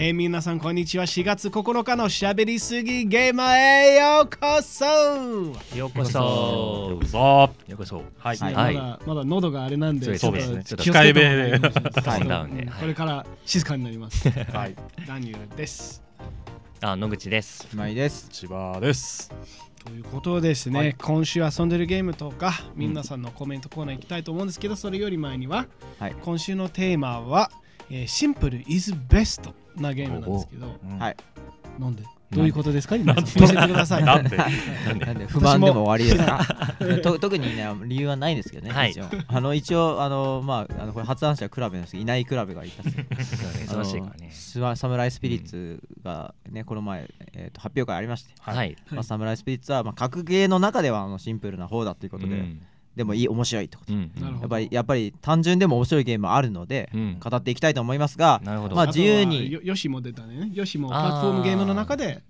えー、皆さんこんにちは4月9日のしゃべりすぎゲーマーへようこそようこそようこそようこそはい、はいはい、まだまだ喉があれなんでそうですねちょっと控えめで、これから静かになりますはいダニエルですあ野口です今井です千葉ですということですね、はい、今週遊んでるゲームとか皆さんのコメントコーナー行きたいと思うんですけど、うん、それより前には、はい、今週のテーマは、えー、シンプルイズベスト。なゲームなんですけど、はい。なんでどういうことですか今教えてください。なんでなんで不満でも終わりですか特にね、理由はないんですけどね、一応。あの、一応、あの、まあ、あのこれ発案者クラブですいないクラブがいた忙 しいからね。サムライスピリッツがね、この前、えー、と発表会ありまして、はい。まあ、サムライスピリッツは、まあ、格ゲーの中ではあのシンプルな方だということで、でもいい面白いってこと、うん、やっぱりやっぱり単純でも面白いゲームあるので、語っていきたいと思いますが、まあ、自由によしも出たねよしもプラットフォームゲームの中で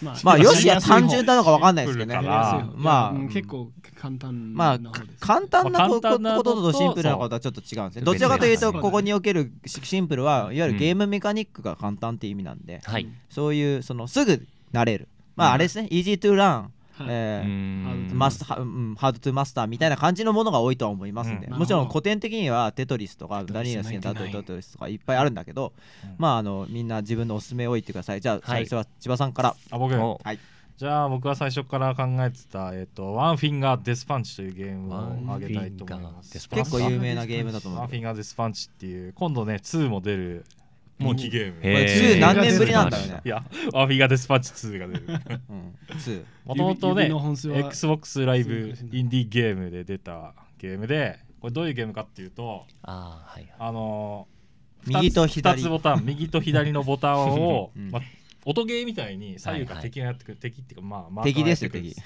まあ、まあ、よしや単純なのか分かんないですけどね。まあ、うん、結構簡単まあ、簡単なこととシンプルなことはちょっと違うんですね。どちらかというと、ここにおけるシンプルは、いわゆるゲームメカニックが簡単っていう意味なんで、うん、そういう、そのすぐなれる。まあ、あれですね、イージートゥーランマスハードトゥマスターみたいな感じのものが多いとは思いますので、もちろん古典的にはテトリスとかダニエルスにダトトリスとかいっぱいあるんだけど、まああのみんな自分のおすすめを言ってくださいじゃあ最初は千葉さんから、あ僕はいじゃあ僕は最初から考えてた「えー、とワンフィンガーデスパンチ」というゲームをあげたいと思います結構有名なゲームだと思うワンフィンガーデスパンチっていう今度ね2も出るもう期限。2何年ぶりなんだよね。いや、アフィガデスパッチ2が出る。2。もともとね、Xbox ライブインディーゲームで出たゲームで、これどういうゲームかっていうと、あ,、はいあの右と左2つボタン、右と左のボタンを、ま音ゲーみたいに左右から敵がやってくる、敵っていうかまあマーカーや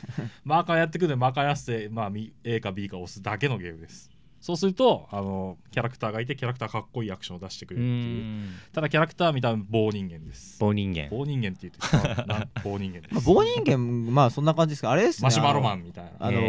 ってマーカーやってくるマーカーやって、まあ、A か B か押すだけのゲームですそうするとあのキャラクターがいてキャラクターかっこいいアクションを出してくれるっていうただキャラクターは見た棒人間です棒人間棒人間って言って棒人間です、まあ、棒人間まあそんな感じですかあれですねマシュマロマンみたいなあの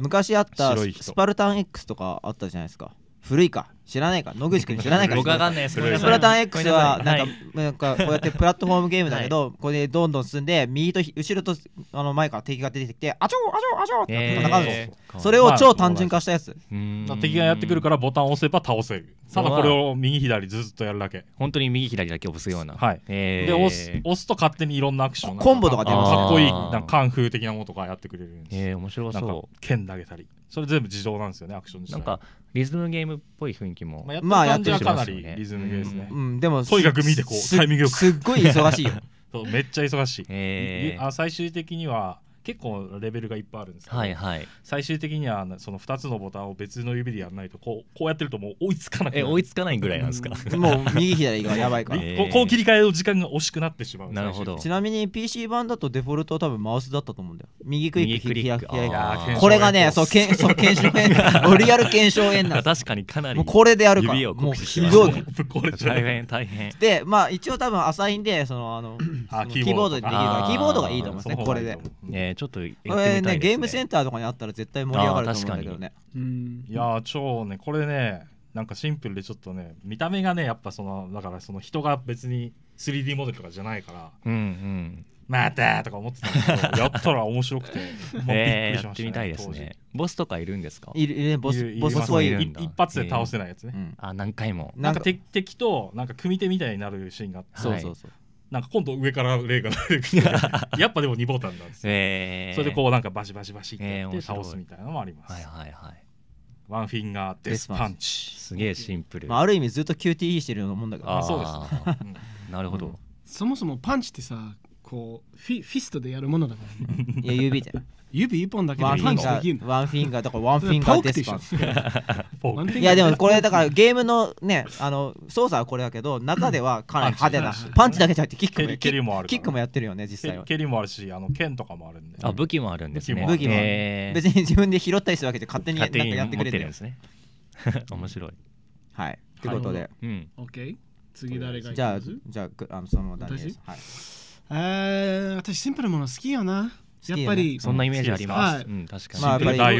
昔あったスパルタン X とかあったじゃないですか古いか知らないか野口君知らないから 僕わかんないですプラタン X はなんか,、なんかこうやってプラットフォームゲームだけど、これでどんどん進んで右と後ろとあの前から敵が出てきてあちょあちょあちょって戦うんですそれを超単純化したやつ、敵がやってくるからボタンを押せば倒せるただこれを右左ずっとやるだけ本当に右左だけ押すようなはいで押す押すと勝手にいろんなアクションコンボとか出ますかっこいいなんカンフー的なものとかやってくれるんですえ面白そう剣投げたりそれ全部自動なんですよねアクションなんかリズムゲームっぽい雰囲気も、まあ、やってる感じはかなりリズムゲーですね、うん、うん、でもとにかく見てこうタイミングよくすっごい忙しいよ そうめっちゃ忙しい、え ー、あ最終的には結構レベルがいっぱいあるんですけど、はいはい、最終的にはその2つのボタンを別の指でやらないとこうこうやってるともう追いつかなくえ追いつかないぐらいなんですかもう右左がやばいから、えー、こう切り替えの時間が惜しくなってしまうなるほどちなみに PC 版だとデフォルトは多分マウスだったと思うんだよ右クリック左ク左クこれがねそうけんそう検証炎 リアル検証炎な確かにかなりこれでやるからもうひどいこれ大変大変でまあ一応多分アサインでそのあのキーボードでできるからキーボードがいいと思いますねこれで、えーちょっとやってみたいですねねゲームセンターとかにあったら絶対盛り上がると思うんだけどねうんいや超ねこれねなんかシンプルでちょっとね見た目がねやっぱそのだからその人が別に 3D モデルとかじゃないから、うんうん、またとか思ってたんですけど やったら面白くて、もうえー、びっくりしました、ね、やったいですねボスとかいるんですかいる、ね、ボスボスはいる一発で倒せないやつね、えーうん、あ何回もなんか敵となんか組手みたいになるシーンがあってそうそうそうなんか今度上から例が出てきて やっぱでも2ボタンなんですよ、えー、それでこうなんかバシバシバシってって倒すみたいなのもあります、えー、はいはいはいワンフィンガーデスパンチすげえシンプル、まあ、ある意味ずっと QTE してるようなもんだからそうです、ね、なるほど、うん、そもそもパンチってさこうフィフィストでやるものだから、ね、いや指で指一本だけでワンフィンガワンフィンガーだからワンフィンガーデスパンいやでもこれだからゲームのね、あの操作はこれだけど、中ではかなり派手な。パンチだけじゃなくてキックももある。キックもやってるよね、実際は。蹴りもあるし、あの剣とかもあるんで。あ、武器もあるんですね。武器も。別に自分で拾ったりするわけで勝手になんかやってくれてるんですね。面白い。はい。ということで。うん。オッケー。次誰がじゃあ、じゃあ、あのそのままダニエル。私、えー、私シンプルもの好きよな。やっぱり、そんなイメージあります。うん、確かに。まあ、まあ、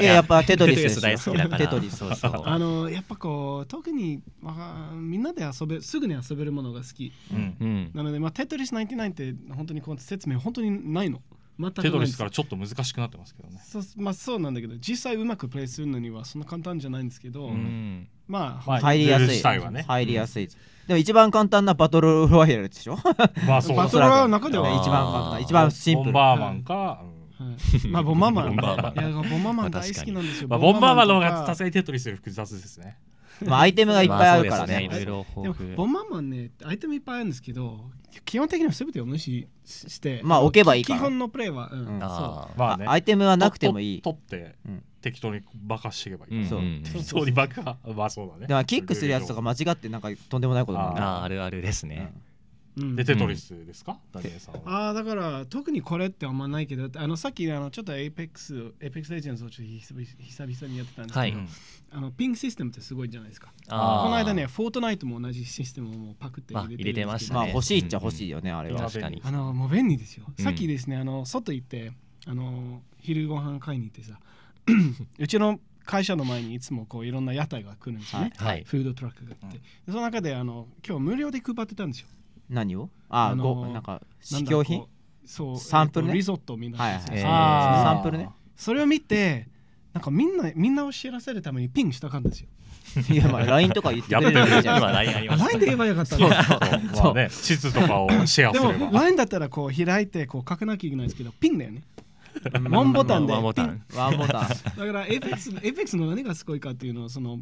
やっぱテトリス大好きだから。テトリス、あの、やっぱこう、特に、まあ、みんなで遊べ、すぐに遊べるものが好き。なので、まあ、テトリス99って、本当にこう説明、本当にないの。またテトリスからちょっと難しくなってますけどねそう,、まあ、そうなんだけど実際うまくプレイするのにはそんな簡単じゃないんですけど、うん、まあ、まあ、入りやすい、ね、入りやすい、うん、でも一番簡単なバトルロワイヤルでしょ まあそうバトルロワイヤルの中では 一番簡単一番シンプルボンバーマンか、はいまあボンバーマンボンバーマンいやボンバーマン大好きなんですよ、まあ、ボンバーマンの方がさすがにテトリスより複雑ですねまあアイテムがいっぱいあるからねまあね、でもボンバーマンねアイテムいっぱいあるんですけど基本的には全てを無視してまあ置けばいい基本のプレイは、うんあそうまあアイテムはなくてもいい取って、適当に爆破していけばいい、そう適当に爆破まあそうだねだからキックするやつとか間違ってなんかとんでもないことあるああるあるですね、でテトリスですか、ダニエさんはああだから特にこれってあんまないけどあのさっきあのちょっと APEX ックスエレジェンズをちょっと久々にやってたんですけど、はい、あのピンクシステムってすごいじゃないですかこの間ねフォートナイトも同じシステムをパクって入れてました、ね、まあ欲しいっちゃ欲しいよね、うん、あれは確かにあのもう便利ですよ、さっきですねあの外行ってあの昼ご飯買いに行ってさ うちの会社の前にいつもこういろんな屋台が来るんですよね、はい、フードトラックがあって、うん、その中であの今日無料で配ってたんですよ何をああのなんか試供品そうサンプル、ねえっと、リゾットみんな、はいはいえー、サンプルねそれを見てなんかみんなみんなを知らせるためにピンしたかんですよいやまあ LINE とか言ってくれるじゃん今 LINE あります LINE で言えばよかったうそう、ね、地図とかをシェアすればでも LINE だったらこう開いてこう書かなきゃいけないですけどピンだよねワンボタンでワンボタンだからエフェ x APEX の何がすごいかっていうのはその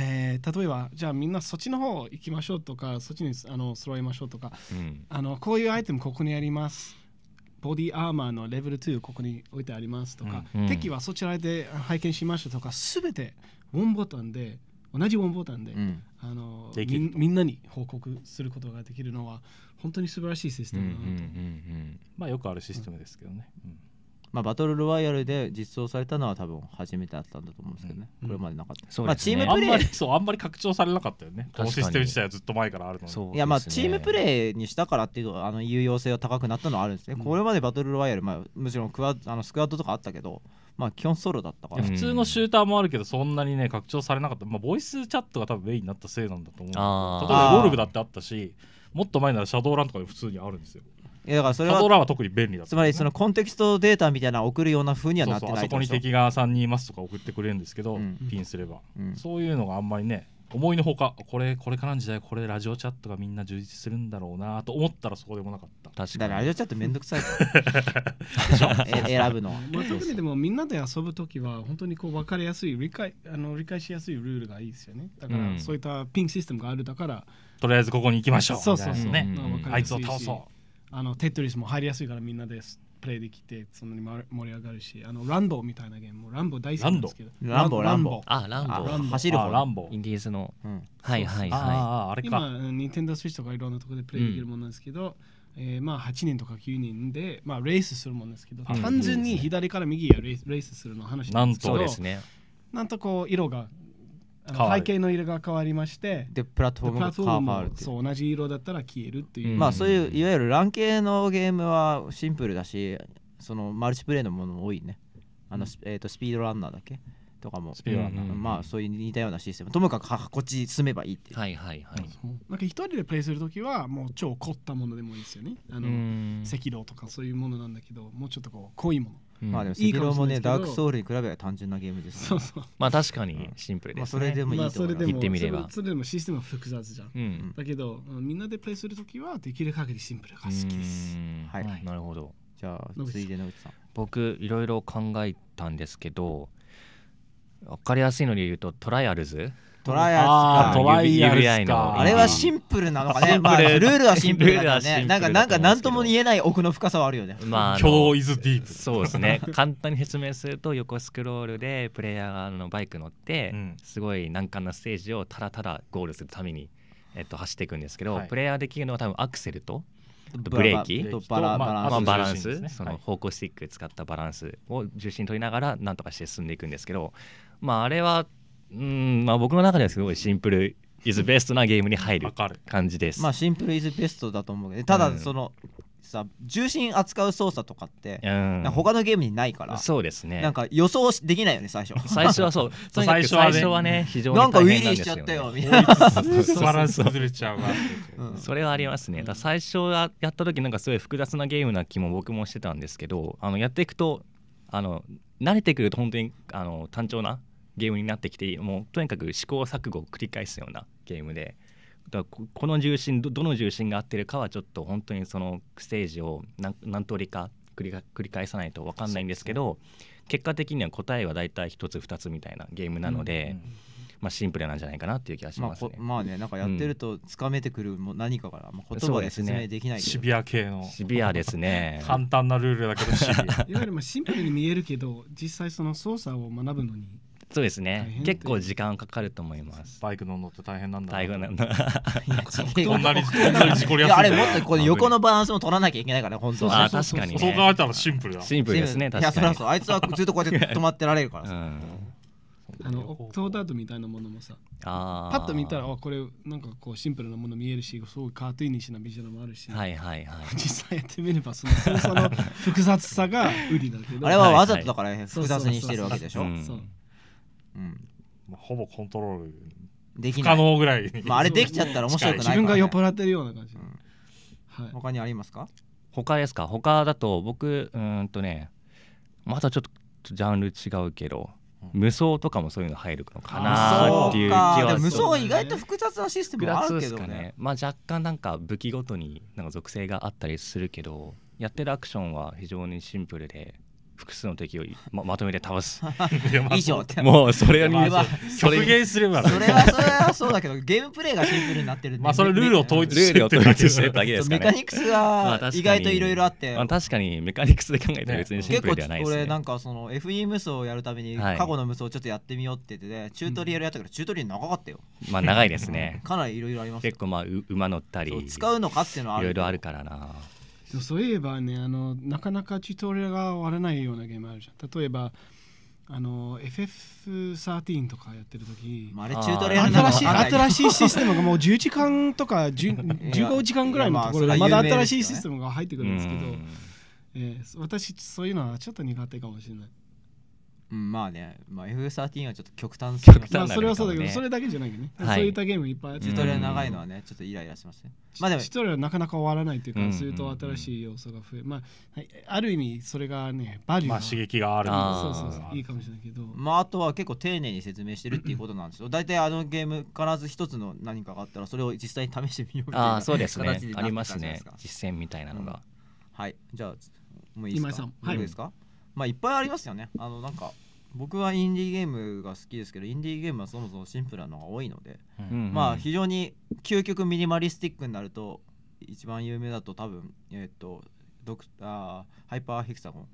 えー、例えばじゃあみんなそっちの方行きましょうとかそっちにあの揃えましょうとか、うん、あのこういうアイテムここにありますボディアーマーのレベル2ここに置いてありますとか、うん、敵はそちらで拝見しましたとか全てウォンボタンで同じウォンボタンで、うん、あのみんなに報告することができるのは本当に素晴らしいシステムだなと、まあよくあるシステムですけどね、うんまあ、バトルロワイヤルで実装されたのは多分初めてだったんだと思うんですけどね、うん、これまでなかった、うんまあ、チームプレー、ね、そうあんまり拡張されなかったよねこのシステム自体はずっと前からあるのに、ね、いやまあチームプレーにしたからっていうとあの有用性は高くなったのはあるんですね、うん、これまでバトルロワイヤル、まあ、もちろんクワあのスクワッドとかあったけどまあ基本ソロだったから普通のシューターもあるけどそんなにね拡張されなかった、まあ、ボイスチャットが多分メインになったせいなんだと思う例えばゴルフだってあったしもっと前ならシャドーランとかで普通にあるんですよやだからそれはパトラは特に便利だ、ね、つまりそのコンテキストデータみたいな送るようなふうにはなってないそうそこに敵が3人いますとか送ってくれるんですけど、うん、ピンすれば、うん、そういうのがあんまりね思いのほかこれこれからの時代これラジオチャットがみんな充実するんだろうなと思ったらそこでもなかった確かにラジオチャットめんどくさい 選ぶの、まあ、特にでもみんなで遊ぶ時は本当にこう分かりやすい理解あの理解しやすいルールがいいですよねだから、そういったピンシステムがあるだからとりあえずここに行きましょうそうそうそう、ねうん、あいつを倒そうあのテトリスも入りやすいからみんなでプレイできてそんなに盛り上がるしあのランボーみたいなゲームもランボー大好きなんですけどランボーランボーあランボー走る方ランボーインディーズの、うん、はいはいはいあれか今ニンテンドースイッチとかいろんなところでプレイできるものなんですけど、うんえー、まあ8人とか9人で、まあ、レースするもんですけど、単純に左から右へレースするの話なんですけどなんとですねなんとこう色が背景の色が変わりましてでプラットフォームが変わるそう同じ色だったら消えるっていう、うん、まあそういういわゆるラン系のゲームはシンプルだしそのマルチプレイのものも多いねあの、えー、とスピードランナーだけとかもスピードランナー、まあそういう似たようなシステムともかくこっち進めばいいっていうはいはいはい、なんか一人でプレイする時はもう超凝ったものでもいいですよねあの赤道とかそういうものなんだけどもうちょっとこう濃いものうん、まあでも赤道もねダークソウルに比べれ単純なゲームです、ね、そうそうまあ確かにシンプルです、ね、まあ、それでもいいと思い言ってみればそれでもシステムは複雑じゃん、うん、だけどみんなでプレイするときはできる限りシンプルが好きですはい、はい、なるほどじゃあついで野口さん僕いろいろ考えたんですけど分かりやすいのに言うとトライアルズトライアルスか。トライアルスか。あれはシンプルなのかね。ルールはシンプルだね。なんか、なんか、なんとも言えない奥の深さはあるよね。まあ、イズディープ。そうですね。簡単に説明すると、横スクロールでプレイヤーのバイク乗って、すごい難関なステージをただただゴールするために、えっと、走っていくんですけど、プレイヤーできるのは多分アクセルと、ブレーキバランス、その方向スティック使ったバランスを重心取りながらなんとかして進んでいくんですけど、まあ、あれはうんまあ、僕の中ではすごいシンプルイズベストなゲームに入る感じです。まあシンプルイズベストだと思うけど、ただその、さ重心扱う操作とかって、うん、他のゲームにないからそうですねなんか予想できないよね最初最初はそう 最初はね、ね、非常になんかウィリーしちゃったよみたいなバランス崩れちゃうわ、うん、それはありますねだ最初やった時なんかすごい複雑なゲームな気も僕もしてたんですけどあのやっていくとあの慣れてくると本当にあの単調なゲームになってきてもうとにかく試行錯誤を繰り返すようなゲームでだこの重心どの重心が合ってるかはちょっと本当にそのステージを何何通りか繰り返さないと分かんないんですけど結果的には答えは大体1つ2つみたいなゲームなので。うんうんまあ、シンプルなんじゃないかなっていう気がしますね。まあ、まあ、ねなんかやってるとつかめてくるも何かから、まあ、言葉で説明できない、ね、シビア系のシビアですね 簡単なルールだけどシビア いわゆるまあシンプルに見えるけど実際その操作を学ぶのにそうですね。結構時間かかると思います。バイクの乗って大変なんだ。大変なんだ。こ んなに、こんなに事故りやすい。あれ、もっとこう横のバランスも取らなきゃいけないから、本当は。あ、確かに、ね。そう考えたらシンプルだ。シンプルですね。確かに。いや、そそう。あいつはずっとこうやって止まってられるからさ。うんあのーートみたいなものもさパッと見たらあこれなんかこうシンプルなもの見えるしすごいカートゥーニッシュなビジュアルもあるし、はいはいはい、実際やってみればその操作の複雑さが売りだけどあれはわざとだから複雑にしてるわけでしょ。ううんほぼコントロールでき不可能ぐらいまあ、あれできちゃったら面白くないか自ら、ね、分が酔っ払ってるような感じ、うんはい、他にありますか他ですか他だと僕うんとねまたちょっとジャンル違うけど無双とかもそういうの入るのかなっていう気あーではも無する意外と複雑なシステムあるけどねねまあ若干なんか武器ごとになんか属性があったりするけどやってるアクションは非常にシンプルで複数の敵を ままとめて倒す 以上ってもうそれは極限すればそれはそれはそうだけどゲームプレイがシンプルになってるまあそれルールを統一してるだけですメカニクスは意外といろいろあって、まあ、確かにメカニクスで考えたら別にシンプルではないです、ね、俺なんかその FE 無双をやるために過去の無双をちょっとやってみようって言って、ね、チュートリアルやったけどチュートリアル長かったよまあ長いですね かなりいろいろあります結構まあ馬乗ったり使うのかっていうのはいろいろあるからなそういえばねあのなかなかチュートリアルが終わらないようなゲームあるじゃん例えばあの FF13 とかやってる時あれチュートリアル新しい新しいシステムがもう10時間とか15 時間ぐらいのところでまだ新しいシステムが入ってくるんですけど、えー、私そういうのはちょっと苦手かもしれない。うんまあね、まあ、F13 はちょっと極端すぎま極まあ、端それはそうだけど、それだけじゃないけどね、はいそういったゲームいっぱいあってチュートリアル長いのはねちょっとイライラしますねまあでもチュートリアルなかなか終わらないというか、うんすると新しい要素が増え、まあはい、ある意味それがねバリューまあ刺激があるあそうそうそういいかもしれないけど、まああとは結構丁寧に説明してるっていうことなんですよ大体あのゲーム必ず一つの何かがあったらそれを実際に試してみようみたいなああそうですね形になありますね実践みたいなのが、はいじゃあもういいですか今井さんはいですかまあいっぱいありますよねあのなんか僕はインディーゲームが好きですけどインディーゲームはそもそもシンプルなのが多いので、うんうんまあ非常に究極ミニマリスティックになると一番有名だと多分えっ、とドクーハイパーヘクサゴン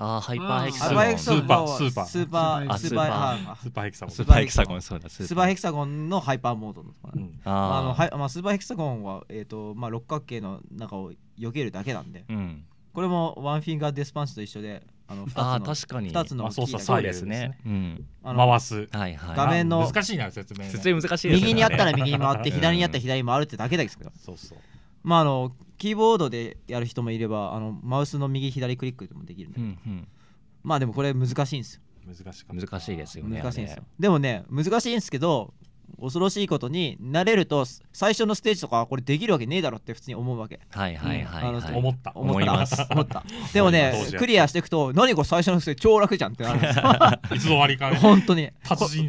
あハイパーヘクサゴンスーパースーパースーパースーパースーパーヘサゴンスーパーヘクサゴンそうだスーパーヘクサゴンのハイパーモードの、うん、ああのはいまあスーパーヘクサゴンはえっ、ー、とまあ六角形の中を避けるだけなんで、うん、これもワンフィンガーデスパンチと一緒であのあ確かに2つの大きい左右ですね、うん、回す、はいはい、画面の難しいな説明説明難しい、ね、右にあったら右に回って左にあったら左に回るってだけですけどそうそうまああのキーボードでやる人もいればあのマウスの右左クリックでもできるんで、うんうん、まあでもこれ難しいんですよ難し難しいですよね難しいんですよでもね難しいんですけど恐ろしいことになれると最初のステージとかこれできるわけねえだろって普通に思うわけはいはいはい、はい、思った思った思った でもねクリアしていくと何これ最初のステージ超楽じゃんってなるんですいつの間にか、本当に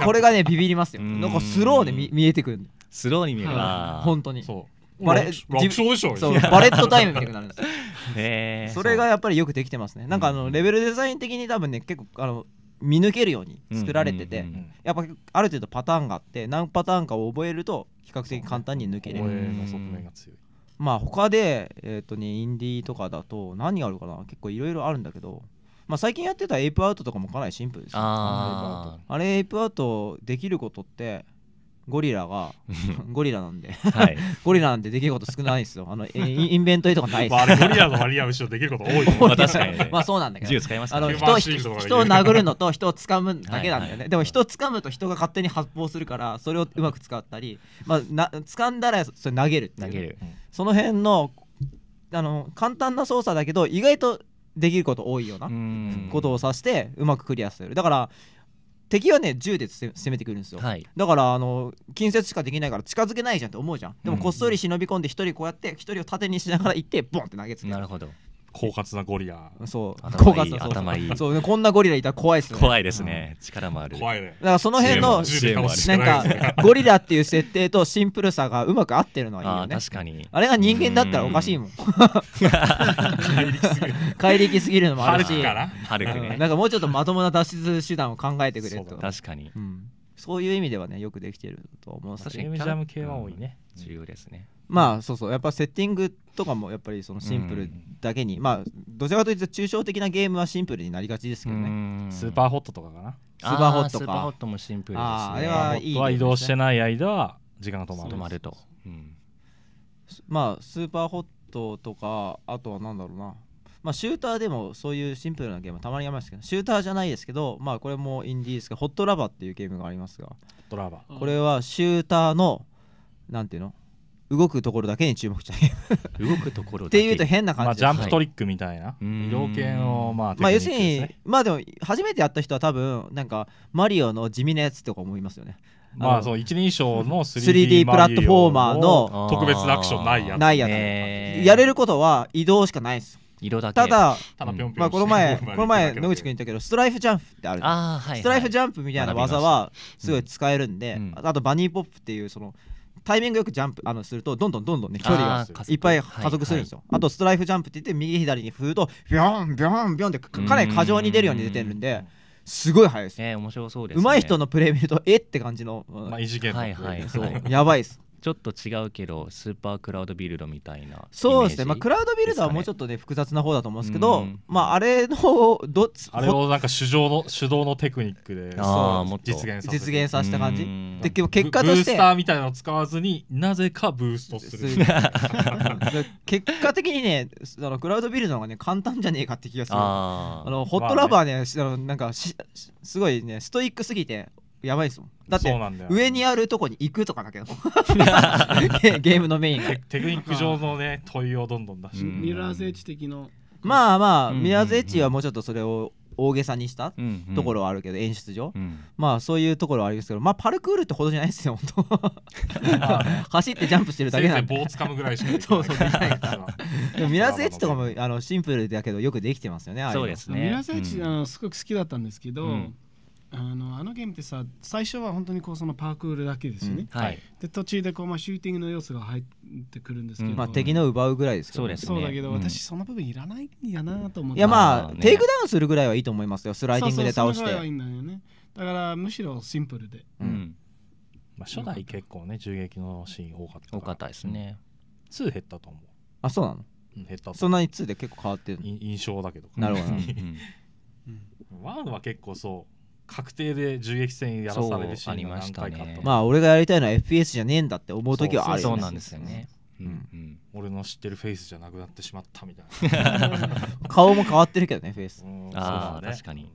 これがねビビりますよなんかスローで見えてくるスローに見える、はい、本当にそうバレットタイムみたいになるんです それがやっぱりよくできてますねなんかあのレベルデザイン的に多分ね結構あの見抜けるように作られてて、やっぱある程度パターンがあって何パターンかを覚えると比較的簡単に抜けれる。まあ他で、えーとね、インディーとかだと何があるかな結構いろいろあるんだけど、まあ、最近やってたエイプアウトとかもかなりシンプルです、ね、ああれエイプアウトできることってゴリラがゴリラなんで、はい、ゴリラなんてできること少ないですよあのインベントリとかないです、まあ、あれゴリラの割り合う人できること多い確かに、ね、まあそうなんだけど銃使います、ね、あの人人を殴るのと人を掴むだけなんだよね、はいはい、でも人を掴むと人が勝手に発砲するからそれをうまく使ったり、まあ、な掴んだらそれ投げる投げる、うん、その辺のあの簡単な操作だけど意外とできること多いようなことをさしてうまくクリアするだから敵はね銃で攻めてくるんですよ、はい、だからあの近接しかできないから近づけないじゃんって思うじゃんでもこっそり忍び込んで1人こうやって1人を盾にしながら行ってボンって投げつけるなるほど狡猾なゴリラそう狡猾な頭いいそう、こんなゴリラいたら怖いですね怖いですね、力もある怖いねだからその辺の、なんかゴリラっていう設定とシンプルさがうまく合ってるのはいいよね確かにあれが人間だったらおかしいもん 怪力すぎるのもあるし春く ね、ん、なんかもうちょっとまともな脱出手段を考えてくれると確かに、そういう意味ではねよくできてると思う確かにキャラム系は多いね、重要ですね、まあそうそうやっぱセッティングとかもやっぱりそのシンプルだけに、うん、まあどちらかというと抽象的なゲームはシンプルになりがちですけどねスーパーホットとかかなスーパーホットかスーパーホットもシンプルですねあれはいい、ね、は移動してない間時間が止まる止まると、うん、まあスーパーホットとかあとは何だろうなまあ、シューターでもそういうシンプルなゲームたまにありますけどシューターじゃないですけど、まあ、これもインディーですどホットラバーっていうゲームがありますがこれはシューターのなんていうの動くところだけに注目しちゃ動くところっていうと変な感じ、まあ、ジャンプトリックみたいな、要件をまあ、ね、まあ要するにまあでも初めてやった人は多分なんかマリオの地味なやつとか思いますよねまあそう一人称の 3D, d プラットフォーマーの特別なアクションないやつないやつ、やれることは移動しかないです色だただ、まあ、この前、この前野口君言ったけど、ストライフジャンプってあるあ、はいはい、ストライフジャンプみたいな技はすごい使えるんで、うん、あとバニーポップっていうそのタイミングよくジャンプあのするとどんどんどんどんね距離がいっぱい加速するんですよ、はいはい、あとストライフジャンプって言って右左に振るとビョンビョンビョンってかなり過剰に出るように出てるんですごい速いです、えー、面白そうです、ね、上手い人のプレー見るとえって感じの、まあ、異次元はいはい、やばいですちょっと違うけどスーパークラウドビルドみたいなそうですね、まあ、クラウドビルドはもうちょっとね、複雑な方だと思うんですけど、まあ、あれのどあれをなんか手動の手動のテクニックで実現さ実現させた感じ、で結果としてブースターみたいなの使わずになぜかブーストする 結果的にねそのクラウドビルドの方がね簡単じゃねえかって気がするあのホットラバーねあね、ねなんかすごいねストイックすぎてやばいですもんだって上にあるとこに行くとかだけど ゲームのメインがテクニック上のね問いをどんどん出してミラーズエッジ的なまあまあ、ミラーズエッジはもうちょっとそれを大げさにしたところはあるけど、演出上、うん、まあそういうところはありますけどまあパルクールってほどじゃないですよ本当 走ってジャンプしてるだけなんで棒つかむぐらいしかできない からミラーズエッジとかもあのシンプルだけどよくできてますよねそうですねミラーズエッジ、あのすごく好きだったんですけど、うんあのあのゲームってさ最初は本当にこうそのパークールだけですよね、うん、はい、で途中でこう、まあ、シューティングの要素が入ってくるんですけど、うん、まあ、敵の奪うぐらいですから、ね、そうです、ね、だけど、うん、私その部分いらないんやなと思っていやまあ、あね、テイクダウンするぐらいはいいと思いますよスライディングで倒してだからむしろシンプルで、うんまあ、初代結構ね銃撃のシーン多かった多かったですね2減ったと思うあそうなの減ったそんなに2で結構変わってる印象だけどなるほど、ねうん、1は結構そう確定で銃撃戦やらされるシーンが何回かあった、まあ俺がやりたいのは FPS じゃねえんだって思う時はあるそうなんですよねうん俺の知ってるフェイスじゃなくなってしまったみたいな 顔も変わってるけどねフェイス、ああ、確かに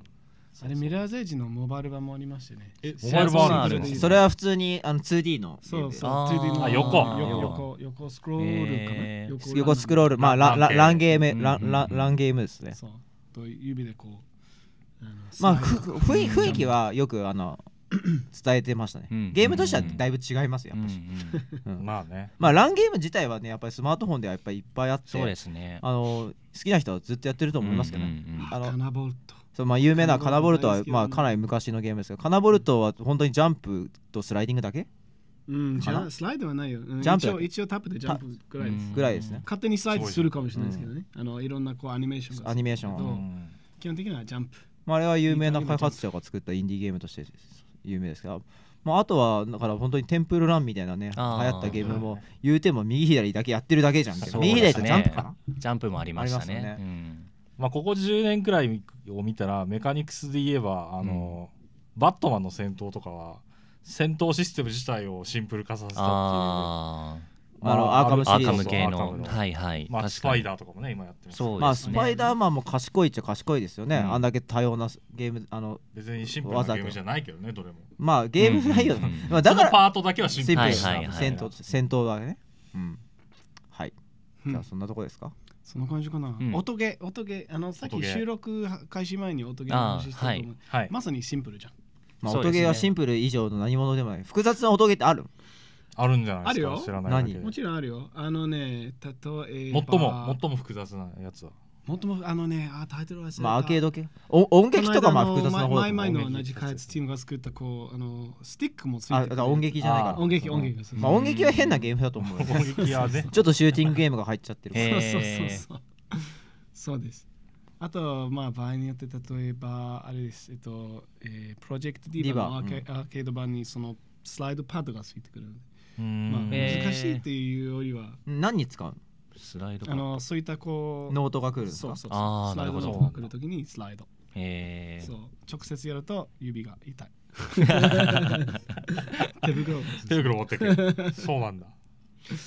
あれミラーゼージのモバイル版もありましてねえモバイル版あるそれは普通にあの 2D のそうそう 2D のあ横横横スクロール横スクロールまあララランゲームランランゲームですねと指でこうまあ雰囲気はよくあの 伝えてましたね、ゲームとしてはだいぶ違いますやっぱし、まあねまあランゲーム自体はねやっぱりスマートフォンではやっぱりいっぱいあってそうですねあの好きな人はずっとやってると思いますけど、ねあのカナボルトそうまあ有名なカナボルトはまあかなり昔のゲームですけどカナボルトは本当にジャンプとスライディングだけうん、スライドはないよ。ジャンプ一応一応タップでジャンプぐらいです。ぐらいですね。勝手にスライドするかもしれないですけどね。あのいろんなこうアニメーションが。アニメーション。基本的にはジャンプ。まあ、あれは有名な開発者が作ったインディーゲームとして有名ですけど、まあ、あとはだから本当にテンプルランみたいなね流行ったゲームも言うても右左だけやってるだけじゃん、ね、右左とジャンプかなジャンプもありましたね、ねうん、まあ、ここ10年くらいを見たらメカニクスで言えばあの、うん、バットマンの戦闘とかは戦闘システム自体をシンプル化させたっていうあのアーカムシリーズ系のはいはい、まあ、スパイダーとかもね今やってますそう、ね、まあスパイダーマンも賢いっちゃ賢いですよね、うん、あんだけ多様なゲームあの別にシンプルなゲームじゃないけどねどれもまあゲーム内容、うん、まあだからパートだけはシンプルな、はいはい、戦闘戦闘だねうんはい、じゃあそんなとこですか、そんな感じかな。音ゲー、音ゲー、あのさっき収録開始前に音ゲーの話したはい、まさにシンプルじゃん。まあ、音ゲーはシンプル以上の何物でもない。複雑な音ゲーってある。あるんじゃないですか知らないもちろんあるよあのね例えば最も最も複雑なやつはもともあのねあタイトルはまあアーケード系お音劇とかまあ複雑な方だ前前の同じ開発チームが作ったこうあのスティックもついてあだから音劇じゃないから音劇音劇です、まあ、音劇は変なゲームだと思う 音劇はね ちょっとシューティングゲームが入っちゃってるそうそうそうそうそうですあとまあ場合によって例えばあれですえっと、えー、プロジェクトディーバのアーケード版にそのスライドパッドがついてくるのでまあ、難しいっていうよりは何に使うスライドあのそういったこうノートが来るそうそうそうスライドが来るときにスライドへそう直接やると指が痛い 手袋手袋持ってくるそうなんだ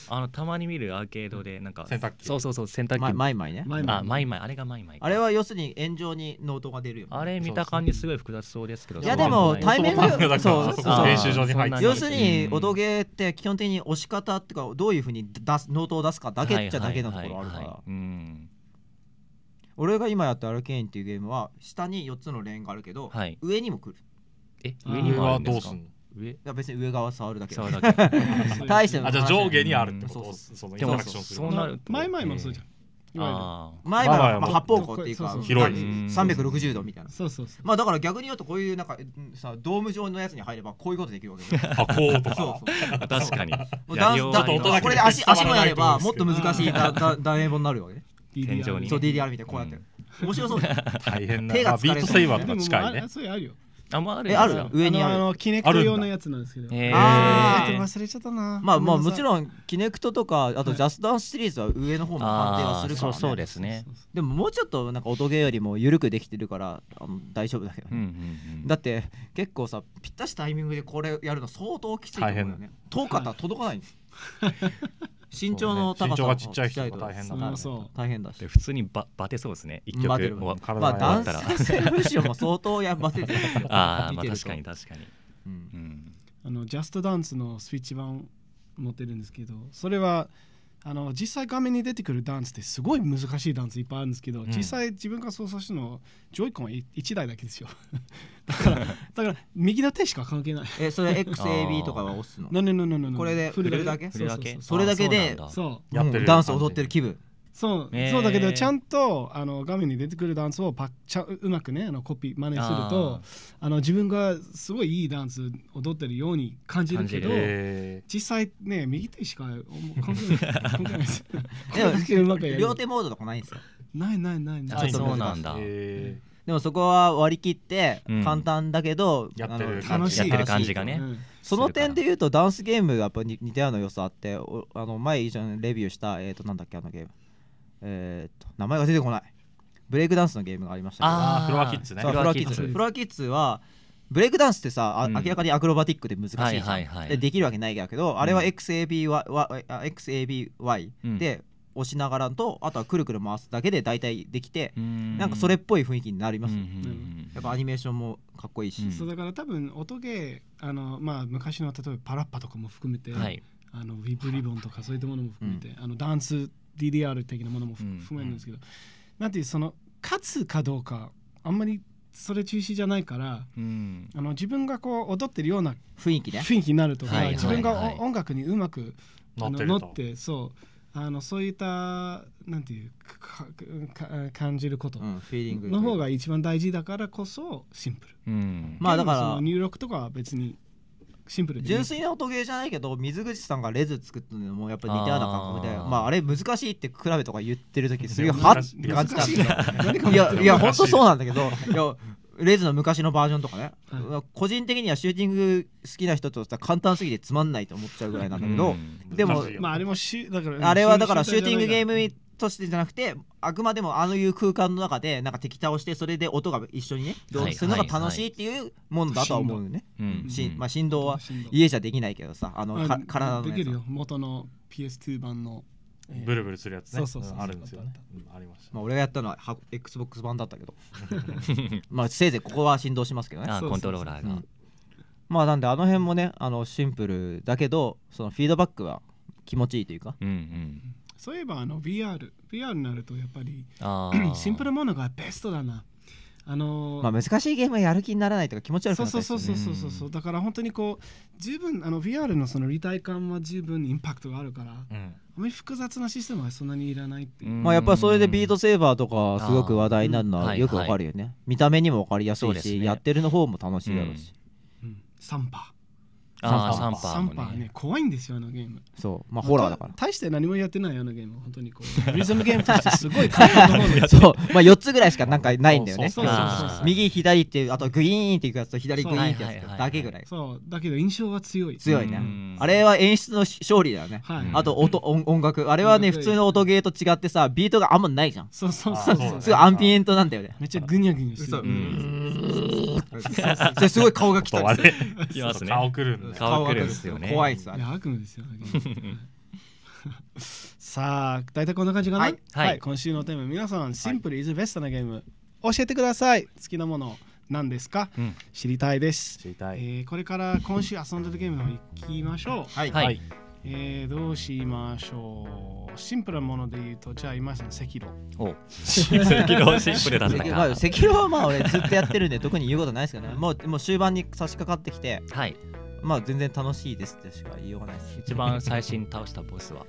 あのたまに見るアーケードでなんか洗濯機そうそうそう洗濯機、ま、マイマイねあマイマイあれがマイマイあれは要するに炎上にノートが出るよ、あれ見た感じすごい複雑そうですけどいやでも対面でそうそう練習場に入って要するに音ゲーって基本的に押し方っていうかどういうふうに出すノートを出すかだけじゃだけのところあるから俺が今やったアルケインっていうゲームは下に4つのレーンがあるけど、上にも来るえ上にもどうすんの上別に上側触るだけ触るだけ 大してあじゃ上下にあるってこと、うそのインタラクションそうなる前々もそうじゃんあ前はまあ八方向っていうか広い360度みたいなそうそうまあだから逆に言うとこういうなんかさドーム状のやつに入ればこういうことできるわけあこうとか確かにダンスだとこれで足足もやればもっと難しいダイボになるわけね天井にそう DDR みたいなこうやって面白そうじゃん大変な手がビートセイバーとか近いねそういうあるよああるある上にあるあのキネクト用のやつなんですけどえー、あ忘れちゃったなまあまあもちろんキネクトとかあとジャスダンスシリーズは上の方も安定はするから、ね、そうですねでももうちょっとなんか音ゲーよりも緩くできてるからあの大丈夫だけど、ねうんうんうん、だって結構さぴったしタイミングでこれやるの相当きついと思うよね遠かったら届かないんです、は い身長の高さがちっちゃい人が大変だから、そう大変だし普通にばバテそうですね一曲バテ体まあ男性文章も相当やバテて ああまあ確かに確かに、うんあのジャストダンスのスイッチ版持ってるんですけどそれはあの実際画面に出てくるダンスってすごい難しいダンスいっぱいあるんですけど、うん、実際自分が操作しるのジョイコンは1台だけですよ だからだから右の手しか関係ないえそれ XAB とかは押すのこれで、o n これで触れるだけそれだけでそうやっダンス踊ってる気分そうえー、そうだけどちゃんとあの画面に出てくるダンスをパちゃうまくねあのコピー真似するとあの自分がすごいいいダンス踊ってるように感じるけど、えー、実際ね 右手しか関係ない関係ないです両手モードとかないんですよないないないないそうなんだ、えー、でもそこは割り切って簡単だけど、うん、やってる楽しいや感じがね、うん、その点でいうとダンスゲームやっぱ似たような良さあってあの前以上にレビューしたえっ、ー、となんだっけあのゲームえー、っと名前が出てこないブレイクダンスのゲームがありましたけどあフロアキッズねフロアキッズフロアキッズはブレイクダンスってさ、うん、明らかにアクロバティックで難しいじゃん、はいはいはい、でできるわけないけど、うん、あれは XABY,、XABY で押しながらとあとはくるくる回すだけで大体できて、うん、なんかそれっぽい雰囲気になります、うん、やっぱアニメーションもかっこいいし、そうだから多分音ゲーあの、まあ、昔の例えばパラッパとかも含めて、はい、あのウィブプリボンとかそういったものも含めて、あのダンス DDR 的なものも含めえるんですけど、うんうん、なんていうその勝つかどうかあんまりそれ中止じゃないから、うん、あの自分がこう踊ってるような雰囲気で雰囲気になるとか、はいはいはい、自分が音楽にうまく乗ってそうあのそういったなんていうか感じることの方が一番大事だからこそシンプル、うん、まあだから入力とかは別にシンプル純粋な音ゲーじゃないけど水口さんがレズ作ったのもやっぱ似たような感覚でまああれ難しいって比べとか言ってる時すげえハッて感じたんだいやいや本当そうなんだけどいやレズの昔のバージョンとかね、はい、個人的にはシューティング好きな人としたら簡単すぎてつまんないと思っちゃうぐらいなんだけど、でも、まあ、あれもしだからあれはだからシューティングゲームとしてじゃなくてあくまでもあのいう空間の中でなんか敵倒してそれで音が一緒にね動するのが楽しいっていうものだとは思うよね、まあ、振動は家じゃできないけどさあのか体のできるよ元の PS2 版のブルブルするやつねあるんですよねありましたまあ俺がやったのは XBOX 版だったけど まあせいぜいここは振動しますけどねコントローラーが、まあなんであの辺もねあのシンプルだけどそのフィードバックは気持ちいいというか、うんうん、そういえばあの VR、VR になるとやっぱり シンプルものがベストだな。あのー、まあ、難しいゲームはやる気にならないとか気持ち悪くなっ、そうそうそうそうそうそうだから本当にこう十分あの VR のその立体感は十分インパクトがあるから、うん、あまり複雑なシステムはそんなにいらないっていう、まあ、やっぱそれでビートセーバーとかすごく話題になるのはよくわかるよね、はいはい、見た目にもわかりやすいし、ね、やってるの方も楽しいだろうし、うん、サンパサンパーンパね怖いんですよあのゲームそうまあホラーだから大して何もやってないあのゲーム本当にこう リズムゲームとしてすごい怖いと思うんそうまあ4つぐらいしかなんかないんだよね右左っていあとグイーンっていくやつと左グイーンってやつだけぐらいそうだけど印象は強い強いねあれは演出の勝利だよね、はい、あと音音楽あれはね普通の音ゲーと違ってさビートがあんまないじゃんそうそうそうそうすごいアンビエントなんだよねめっちゃグニャグニャしてる それすごい顔がきたす顔くるんだ乾くんですよね怖いっすあ悪夢ですよ さあ大体こんな感じかな、はい、今週のテーマ皆さんシンプルイズベストなゲーム、教えてください好きなもの何ですか、知りたいです知りえー、これから今週遊んでるゲームをいきましょうはい、はい、えどうしましょうシンプルなもので言うとじゃあ今井さん赤色お赤色 シンプルだったか、まあ、赤色はまあ俺ずっとやってるんで特に言うことないですけどねもうもう終盤に差し掛かってきてはいまあ全然楽しいですってしか言いようがないです。一番最初に倒したボスは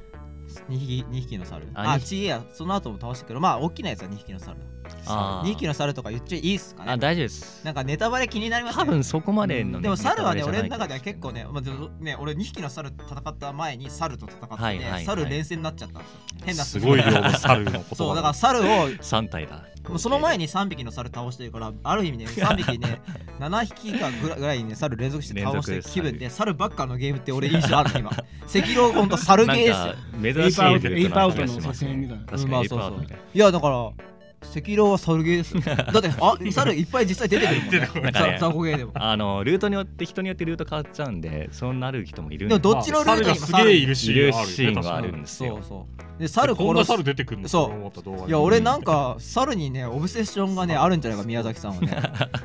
2, 匹 ?2 匹の猿。あ、あちげや、その後も倒したけど、まあ大きなやつは2匹の猿だ。あ2匹の猿とか言っちゃいいっすかねあ大丈夫ですなんかネタバレ気になりますね多分そこまでの、ね、でも猿はね俺の中では結構ね,、まあ、ね俺2匹の猿戦った前に猿と戦って、ね、はいはい、猿連戦になっちゃったんですよ変なすごい量の猿のことそうだから猿を3体だその前に3匹の猿倒してるからある意味ね3匹ね 7匹かぐらいね猿連続して倒して気分で猿ばっかのゲームって俺印象ある今 赤狼コンと猿ゲーですよ珍しいエイパーアウトの作戦みたいな、うん、まあそうそういやだから赤狼はサルゲーです だってあ猿いっぱい実際出てくるもんね なんかコゲでもあのルートによって人によってルート変わっちゃうんでそうなる人もいるんでもどっちのルートにもいるシーンがあるんですよそうそうで猿殺す猿出てくるのそういや俺なんか猿にねオブセッションがねあるんじゃないか宮崎さんはね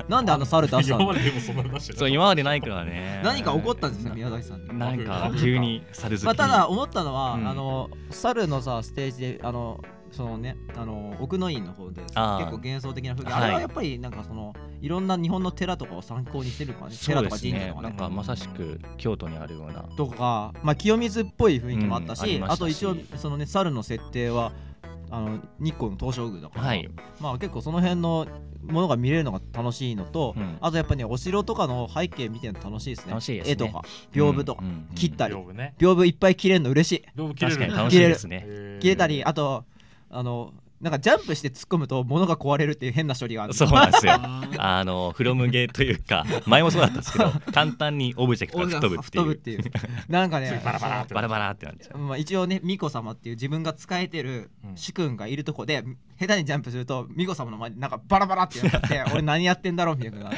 なんであの猿出したの今までもそんな出してそう今までないからね何か起こったんですよ宮崎さんなんか急に猿好き、まただ思ったのは、あの猿のさステージであのそのねあの奥の院の方で結構幻想的な風景あれはやっぱりなんかその、い、ろんな日本の寺とかを参考にしてるからね、ね、寺とか神社とかねなんかまさしく京都にあるようなとか、まあ、清水っぽい雰囲気もあったしうん、あしあと一応そのね猿の設定はあの日光の東照宮だから、はい、まあ、結構その辺のものが見れるのが楽しいのと、うん、あとやっぱねお城とかの背景見てるの楽しいですね楽しいです、ね、絵とか屏風とか、うん切ったり屏風、ね、いっぱい切れるの嬉しい確かに楽しいですね切れたりあとあのなんかジャンプして突っ込むと物が壊れるっていう変な処理があるそうなんですよ あのフロムゲーというか前もそうだったんですけど簡単にオブジェクトが吹っ飛ぶっていうなんかね バラバラバラバラってなっちゃう、まあ、一応ね巫女様っていう自分が使えてる主君がいるとこで、うん、下手にジャンプすると巫女様の前になんかバラバラってなって 俺何やってんだろうみたいな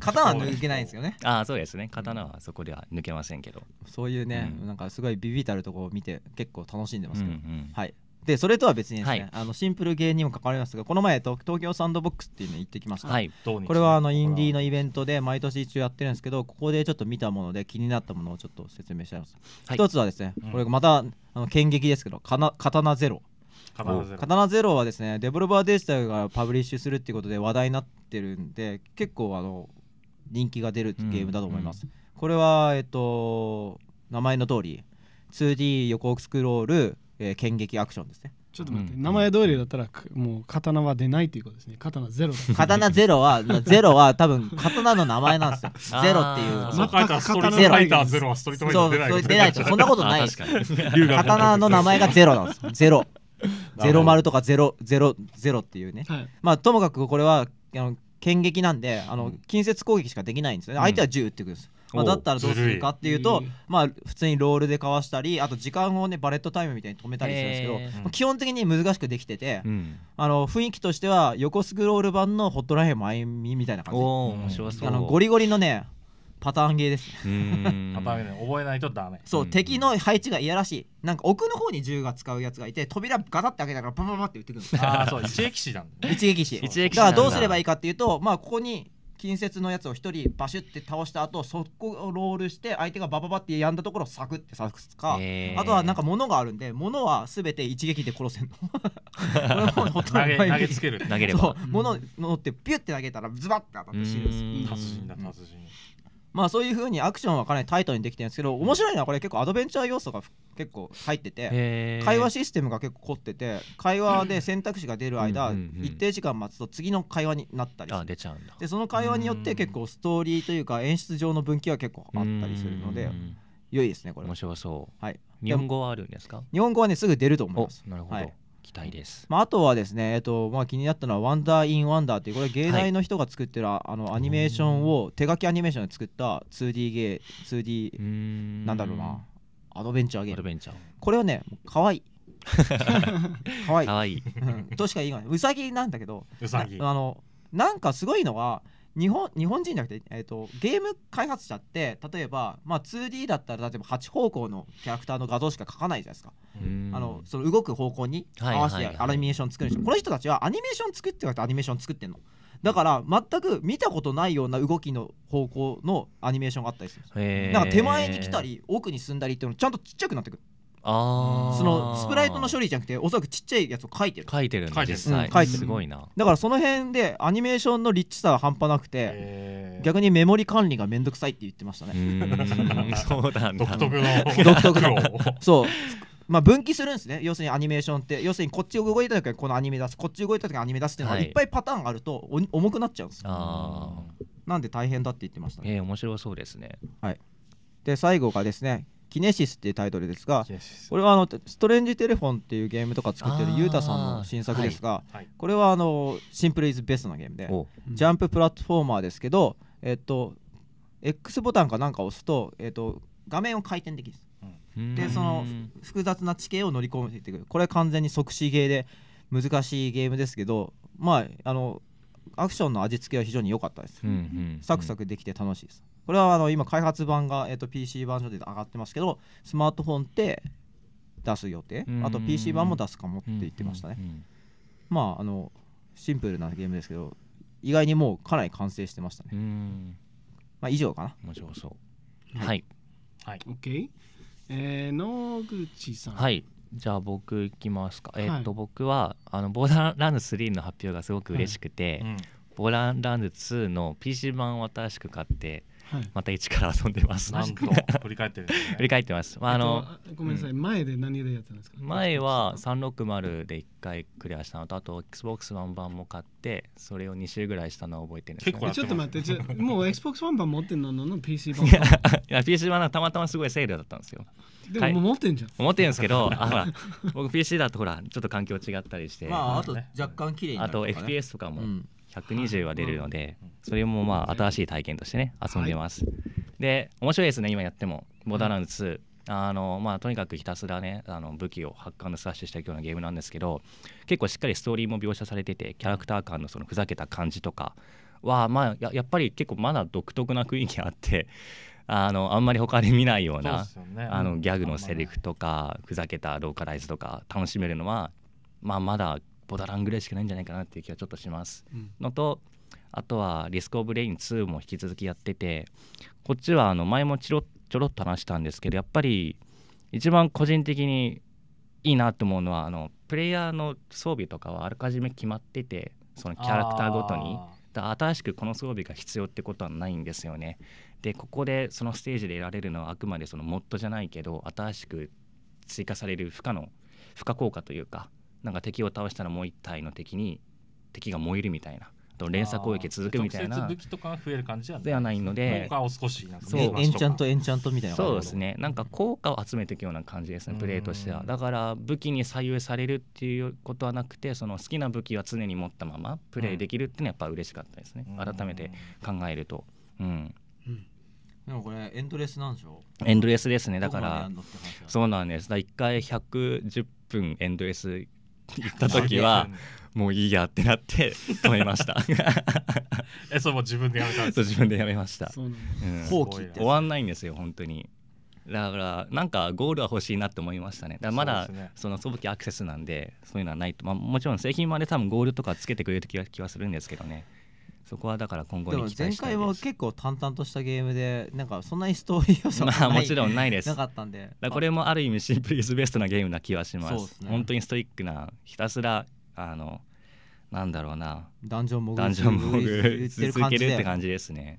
刀は抜けないんですよねああそうですね刀はそこでは抜けませんけどそういうね、うん、なんかすごいビビたるとこを見て結構楽しんでますけど、うんうん、はいでそれとは別にですね、はい、あのシンプル芸にも関わりますがこの前東京サンドボックスっていうの行ってきました、はい、これはあのインディーのイベントで毎年一応やってるんですけどここでちょっと見たもので気になったものをちょっと説明します、はい、一つはですね、これまたあの剣劇ですけど「かな刀ゼロ」刀ゼロはですねデベルバーデジタルがパブリッシュするっていうことで話題になってるんで結構あの人気が出るゲームだと思います、うんうん、これはえっと名前の通り 2D 横スクロールえー、剣撃アクションですねちょっと待って、うん、名前通りだったらもう刀は出ないということですね刀ゼロ刀ゼロはゼロは多分刀の名前なんですよゼロっていうそゼロゼロはストリートファイターゼロ出ないそんなことない刀の名前がゼロなんですよ。ゼロ ゼロ丸とかゼロゼロゼロっていうね、はい、まあともかくこれはあの剣撃なんであの近接攻撃しかできないんですね、相手は銃撃ってくるんですまあ、だったらどうするかっていうと、まあ、普通にロールでかわしたりあと時間をねバレットタイムみたいに止めたりするんですけど、えーまあ、基本的に難しくできてて、うん、あの雰囲気としては横スクロール版のホットラインもあゆみみたいな感じ面白そうゴリゴリのねパターンゲーですパターンゲー覚えないとダメそう、うん、敵の配置がいやらしいなんか奥の方に銃が使うやつがいて扉ガタって開けたからパパパって打ってくるんですああそう一撃死なんだ、一撃死一撃死だからどうすればいいかっていうとまあここに近接のやつを1人バシュって倒した後そこをロールして相手がバババってやんだところをサクって刺クすか、えー、あとはなんか物があるんで物は全て一撃で殺せんの投げ 投げつける投げれば物持ってピュって投げたらズバッて当たって死ぬ、ん、達人だ達人、まあそういうふうにアクションはかなりタイトにできてるんですけど面白いのはこれ結構アドベンチャー要素が結構入ってて会話システムが結構凝ってて会話で選択肢が出る間、一定時間待つと次の会話になったりあ出でその会話によって結構ストーリーというか演出上の分岐は結構あったりするので。良いですねこれ面白そう、はい、日本語はあるんですか日本語はねすぐ出ると思いますなるほど、はい期待です、まあ、あとはですね、えっとまあ、気になったのは「ワンダー・イン・ワンダー」っていうこれ芸大の人が作ってる、はい、あのアニメーションを手書きアニメーションで作った 2D ゲー 2D なんだろうなアドベンチャーゲームアドベンチャーこれはねかわい いかわいいかわいい、うん、としか言いないうさぎなんだけどうさぎあのなんかすごいのは日本日本人じゃなくて、えーと、ゲーム開発者って例えば、まあ、2D だったら例えば8方向のキャラクターの画像しか描かないじゃないですかあのその動く方向に合わせてアニメーション作る人、はいはいはい、この人たちはアニメーション作ってアニメーション作ってんの。だから全く見たことないような動きの方向のアニメーションがあったりするんですなんか手前に来たり奥に進んだりっていうのちゃんとちっちゃくなってくる。あそのスプライトの処理じゃなくておそらくちっちゃいやつを書いてる書いてるんいてる,、うん、すごいなだからその辺でアニメーションのリッチさは半端なくて逆にメモリ管理が面倒くさいって言ってましたねそうだ独特の独特の そうまあ、分岐するんですね要するにアニメーションって要するにこっち動いた時はこのアニメ出すこっち動いた時はアニメ出すっていうのがいっぱいパターンがあると重くなっちゃうんですなんで大変だって言ってましたねえー、面白そうですねはいで最後がですねキネシスっていうタイトルですがこれはあのストレンジテレフォンっていうゲームとか作ってるユータさんの新作ですが、はいはい、これはあのシンプルイズベストなゲームでジャンププラットフォーマーですけど、えっと、X ボタンかなんか押すと、えっと、画面を回転できる、でその複雑な地形を乗り込んていくるこれ完全に即死ゲーで難しいゲームですけどまああのアクションの味付けは非常に良かったです、うんうん、サクサクできて楽しいです、これはあの今開発版が、えー、と PC 版上で上がってますけどスマートフォンって出す予定あと PC 版も出すかもって言ってましたねまああのシンプルなゲームですけど意外にもうかなり完成してましたねまあ以上かな面白そうはいはい OK えー、野口さんはいじゃあ僕いきますか、えっ、ー、と、僕はあのボーダーランド3の発表がすごく嬉しくて、はいうん、ボーダーランド2の PC 版を新しく買ってはい、また一から遊んでます。なんと振り返ってる、ね、振り返ってます。まああのごめんなさい、うん、前で何でやったんですか。前は360で一回クリアしたのとあと Xbox ワン e 版も買ってそれを二週ぐらいしたのを覚えてるんです、ね、ちょっと待ってじゃもう Xbox ワン e 版持ってんのの PC 版。いや PC 版はたまたますごいセールだったんですよ。でも持ってんじゃん。持ってるんですけど、あほら僕 PC だとほらちょっと環境違ったりして。まああと若干綺麗に、ね、あと FPS とかも。うん120は出るので、それもまあ新しい体験としてね遊んでます、で面白いですね今やっても「ボーダーランド2」あのまあ、とにかくひたすらねあの武器を発汗のスラッシュしていくようなゲームなんですけど結構しっかりストーリーも描写されててキャラクター間のそのふざけた感じとかは、まあ、ややっぱり結構まだ独特な雰囲気があって あのあんまり他で見ないような、ね、あのギャグのセリフとか、ふざけたローカライズとか楽しめるのは、まあ、まだボダランぐらいしかないんじゃないかなっていう気はちょっとします。うん、のとあとは「リスク・オブ・レイン2」も引き続きやっててこっちはあの前もちょちょろっと話したんですけどやっぱり一番個人的にいいなと思うのはあのプレイヤーの装備とかはあらかじめ決まっててそのキャラクターごとに。新しくこの装備が必要ってことはないんですよね。でここでそのステージで得られるのはあくまでそのモッドじゃないけど新しく追加される負荷の負荷効果というかなんか敵を倒したらもう一体の敵に敵が燃えるみたいなと連鎖攻撃続くみたいな武器とか増える感じではないので効果を少しなんかそうエンチャントエンチャントみたいなそうですねなんか効果を集めていくような感じですねプレイとしてはだから武器に左右されるっていうことはなくてその好きな武器は常に持ったままプレイできるっていのはやっぱ嬉しかったですね、改めて考えるとうん、うんでもこれエンドレスなんでしょう。エンドレスですねだからそうなんですだ一回百十分エンドレス言った時はもういいやってなって止めました えそうもう自分でやめたんですそう自分でやめました、そうんうん放棄って終わんないんですよ本当にだからなんかゴールは欲しいなって思いましたねだからまだそのですねその祖アクセスなんでそういうのはないと、まあ、もちろん製品まで多分ゴールとかつけてくれる気は気はするんですけどねそこはだから今後に期待したいで前回は結構淡々としたゲームでなんかそんなにストーリー要素がまもちろんないですなかったんでこれもある意味シンプルイズベストなゲームな気はします、ね、本当にストイックなひたすらあのなんだろうなダンジョンモグダンジョンモグ続けるって感じですね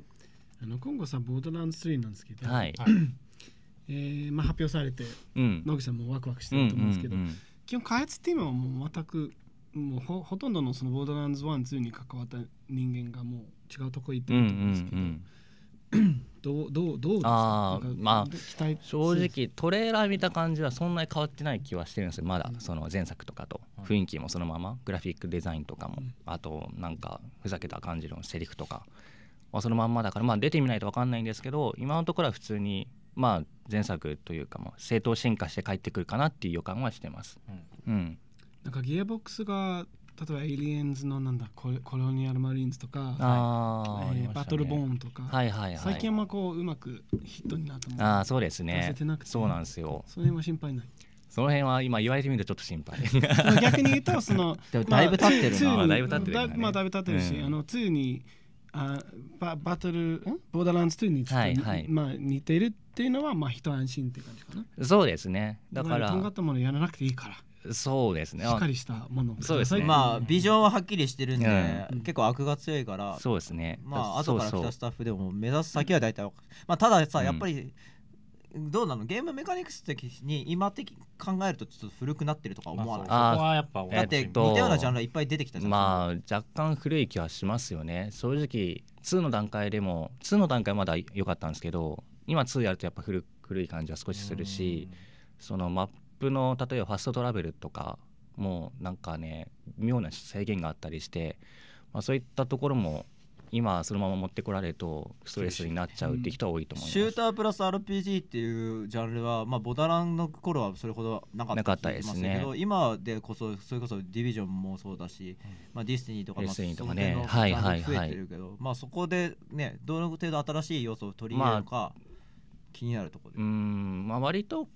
あの今後さボードランド3なんですけど、はいえーまあ、発表されて、うん、野口さんもワクワクしてると思うんですけど、うんうんうん、基本開発っていうのはもう全くもうほほとんどのそのボーダーランズ1、2に関わった人間がもう違うとこ行ってると思うんですけど、うんうんうんどうどうどうですかまあ正直トレーラー見た感じはそんなに変わってない気はしてるんですよまだその前作とかと雰囲気もそのままグラフィックデザインとかも、あとなんかふざけた感じのセリフとかはそのまんまだからまあ出てみないと分かんないんですけど今のところは普通にまあ前作というかも正当進化して帰ってくるかなっていう予感はしてます。うん、うんなんかギアボックスが例えば「エイリエンズ」のなんだココロニアル・マリーンズとか、あえー、ね、バトル・ボーンとか、はいはいはい、最近はこううまくヒットになったものあそうですねそうなんですよその辺は心配ないその辺は今言われてみるとちょっと心配逆に言うと そのだいぶ経ってるな、まあ、だいぶ経ってる、ね、まあだいぶ経ってるし、うん、あの2にあババトルボーダーランズ2にはいはいまあ、似てるっていうのはまあ一安心って感じかなそうですねだからとんがったものやらなくていいからそうですねしっかりしたものそうですねまあビジョンははっきりしてるんで、うん、結構悪が強いからそうですねまあ後から来たスタッフでも目指す先は大体まあたださやっぱり、どうなのゲームメカニクス的に今的考えるとちょっと古くなってるとか思わない、まあ、そこはやっぱだって似たようなジャンルいっぱい出てきたじゃん、まあ若干古い気はしますよね正直2の段階でも2の段階まだ良かったんですけど今2やるとやっぱ古古い感じは少しするしそのマップの例えばファストトラベルとかもなんかね妙な制限があったりして、まあ、そういったところも今そのまま持ってこられるとストレスになっちゃうって人は多いと思います、シュータープラス RPG っていうジャンルは、まあ、ボダランの頃はそれほどなかったですけど、ね、今でこそそれこそディビジョンもそうだし、まあ、ディスティニーとかまあとかねはいはい増えてるけど、はいまあ、そこでねどの程度新しい要素を取り入れるのか、気になるところでうん、まあ、割と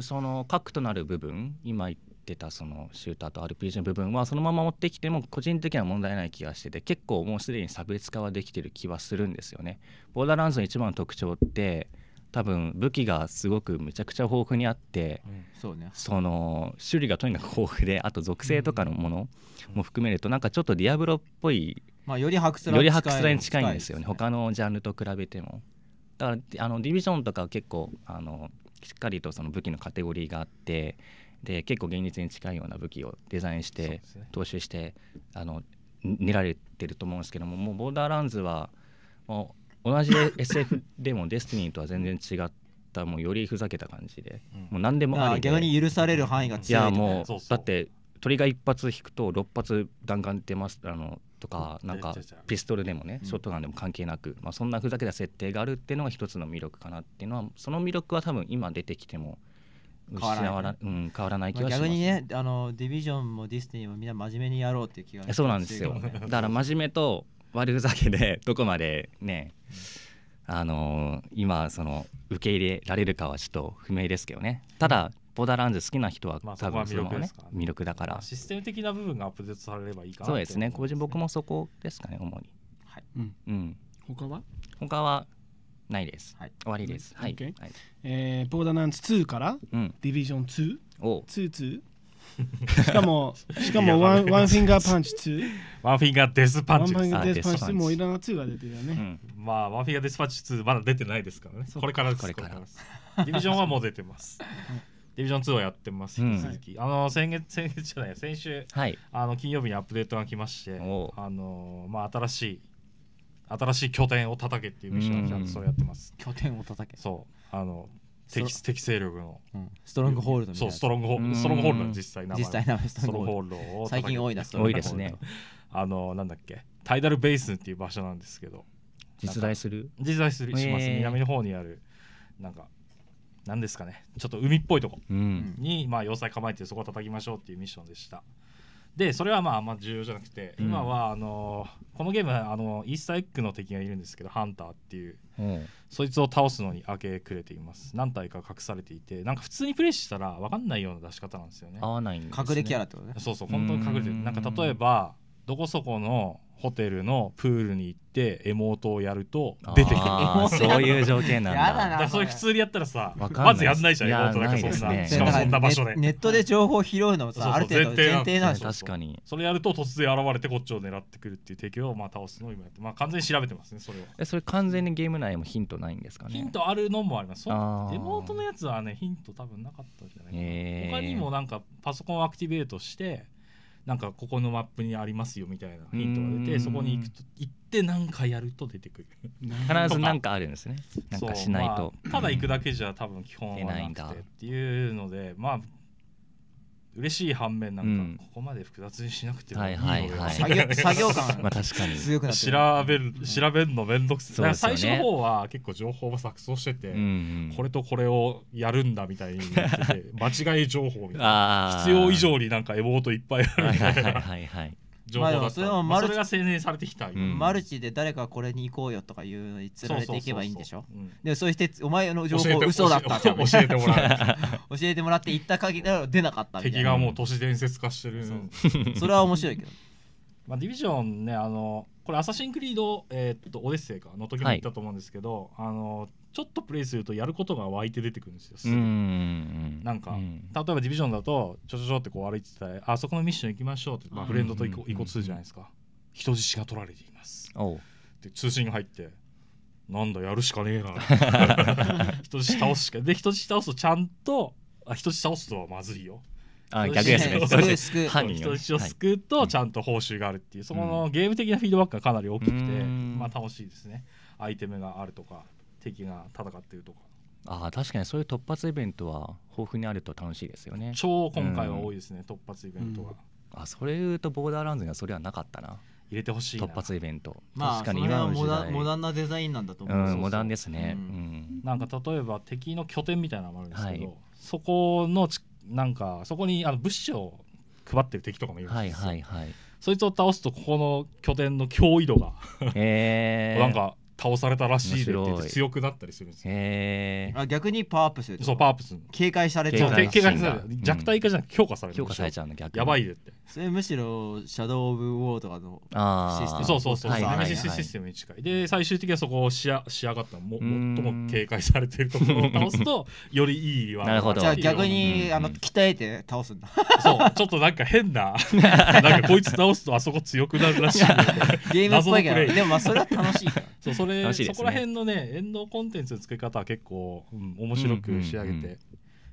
その核となる部分今言ってたそのシューターと RPG の部分はそのまま持ってきても個人的には問題ない気がしてて結構もうすでに差別化はできてる気はするんですよね。ボーダーランズの一番の特徴って多分武器がすごくむちゃくちゃ豊富にあって、うんね、その種類がとにかく豊富であと属性とかのものも含めると、なんかちょっとディアブロっぽい、まあ、よりハクスラに近いんですよね、ね、他のジャンルと比べてもだからあのディビジョンとか結構あのしっかりとその武器のカテゴリーがあってで結構現実に近いような武器をデザインして、ね、踏襲してあの練られてると思うんですけどももうボーダーランズはもう同じ SF でも「デスティニーとは全然違ったもうよりふざけた感じで、うん、もう何でもあり逆に許される範囲が強い、やもうだって鳥が一発引くと6発弾丸出ますあのとかなんかピストルでもねショットガンでも関係なく、まあ、そんなふざけた設定があるっていうのが一つの魅力かなっていうのはその魅力は多分今出てきてもわらうん、変わらない気がします、ね、逆にねあのディビジョンもディスティニーもみんな真面目にやろうっていう気がそうなんですよだから真面目と悪ふざけでどこまでね、あのー、今その受け入れられるかはちょっと不明ですけどねただボーダーランズ好きな人は多分そのね,、魅力だからシステム的な部分がアップデートされればいいかなそうですね個人僕もそこですかね主にはい、うん他は他はないです、はい、終わりです、はい、えボーダーランズ2から、うん、ディビジョン222 しかも、しかもワン、ワンフィンガーパンチ2。ワンフィンガーデスパンチ。ワンフィンガーデスパンチ2もいろんな2が出てるよね。まあ、ワンフィンガーデスパンチ2まだ出てないですからね。これからです。これから。ディビジョンはもう出てます。はいディビジョン2をやってます、引き続き、うん、あの先月 先月じゃない先週、はい、あの金曜日にアップデートが来ましてあの、まあ、新しい新しい拠点を叩けっていうミッションちゃんとそれやってます 拠点を叩けそうあの敵敵勢力の、うん、ストロングホールドそうストロングホールドストロングホールド実際実際ストロングホールド最近多いな多いですねあのなんだっけタイダルベースっていう場所なんですけど実在する実在するします、えー、南の方にあるなんか何ですかねちょっと海っぽいとこに、まあ、要塞構えてそこを叩きましょうっていうミッションでしたでそれはまああんま重要じゃなくて、うん、今はあのー、このゲームあのイースターエッグの敵がいるんですけどハンターっていう、うん、そいつを倒すのに明け暮れています何体か隠されていてなんか普通にプレイしたら分かんないような出し方なんですよね合わない、ね、隠れキャラってことねそうそう本当に隠れてるなんか例えばどこそこのホテルのプールに行ってエモートをやると出てくる そういう条件なんだだだそれ普通にやったらさまずやんないじゃんエモートなんそんな、ね、しかもそんな場所でネットで情報拾うのもさある程度前提なんでしょ確かにそれやると突然現れてこっちを狙ってくるっていう敵をまあ倒すのを今やってまあ完全に調べてますねそれはえそれ完全にゲーム内もヒントないんですかねヒントあるのもありますエモートのやつはねヒント多分なかったんじゃないかえー、他にもなんかパソコンをアクティベートしてなんかここのマップにありますよみたいなヒントが出てそこに行くと行って何かやると出てくる必ず何かあるんですねなんかしないと、まあ、ただ行くだけじゃ多分基本はなくてっていうのでまあ嬉しい反面なんか、ここまで複雑にしなくてもいいの作業 作業感まあ確かに強くな調べる調べるの面倒くさい、ね、最初の方は結構情報が錯綜してて、これとこれをやるんだみたいに 間違い情報みたいな必要以上になんかエモートいっぱいあるみたいな情報だった、まあ、それもマルチ、まあ、それが生年されてきた、うん、マルチで誰かこれに行こうよとかいうのにつられていけばいいんでしょでもそうしてお前の情報嘘だった教えてもらて 教えてもらって行った限り出なかったみた敵がもう都市伝説化してる、そそれは面白いけど まあ、ディビジョンねあのこれ「アサシン・クリード」えー、っとオデッセイかの時も言ったと思うんですけど、はい、あのちょっとプレイするとやることが湧いて出てくるんですよすなんか、うん、例えばディビジョンだとちょちょちょってこう歩いてたらあそこのミッション行きましょうって、まあ、フレンドと行こ行こうとするじゃないですか人質が取られていますで通信が入ってなんだやるしかねえな 人質倒すしかで人質倒すとちゃんとあ人質倒すとはまずいよあ逆ですね。救う人質を救うとちゃんと報酬があるっていう、そこのゲーム的なフィードバックがかなり大きくて、まあ楽しいですね。アイテムがあるとか、敵が戦っているとかああ確かにそういう突発イベントは豊富にあると楽しいですよね超今回は多いですね、うん、突発イベントが、うん、あそれ言うとボーダーランズにはそれはなかったな入れてほしい突発イベント、まあ、確かに今の時代モダンなデザインなんだと思うん、モダンですね、うん、なんか例えば敵の拠点みたいなのもあるんですけど、はい、そこのちなんかそこにあの物資を配ってる敵とかもいるんですよ、はいはいはい、そいつを倒すとここの拠点の脅威度がえー、なんか倒されたらしいで強くなったりするんですよ。逆にパワーアップするそうパワーアップする警戒されてる警戒される、う弱体化じゃなくて強化される強化されちゃうの逆やばいでってそれむしろシャドウ・オブ・ウォーとかのシステムそうそうそう、システムに近いで最終的にはそこを仕上がった最も警戒されてるところを倒すと よりいいわなるほどじゃあ逆に、鍛えて倒すんだそうちょっとなんか変ななんかこいつ倒すとあそこ強くなるらしいゲームっぽいけどでもまあそれは楽しいそうそれれ、ね、そこら辺のねエンドコンテンツの作り方は結構、うん、面白く仕上げて、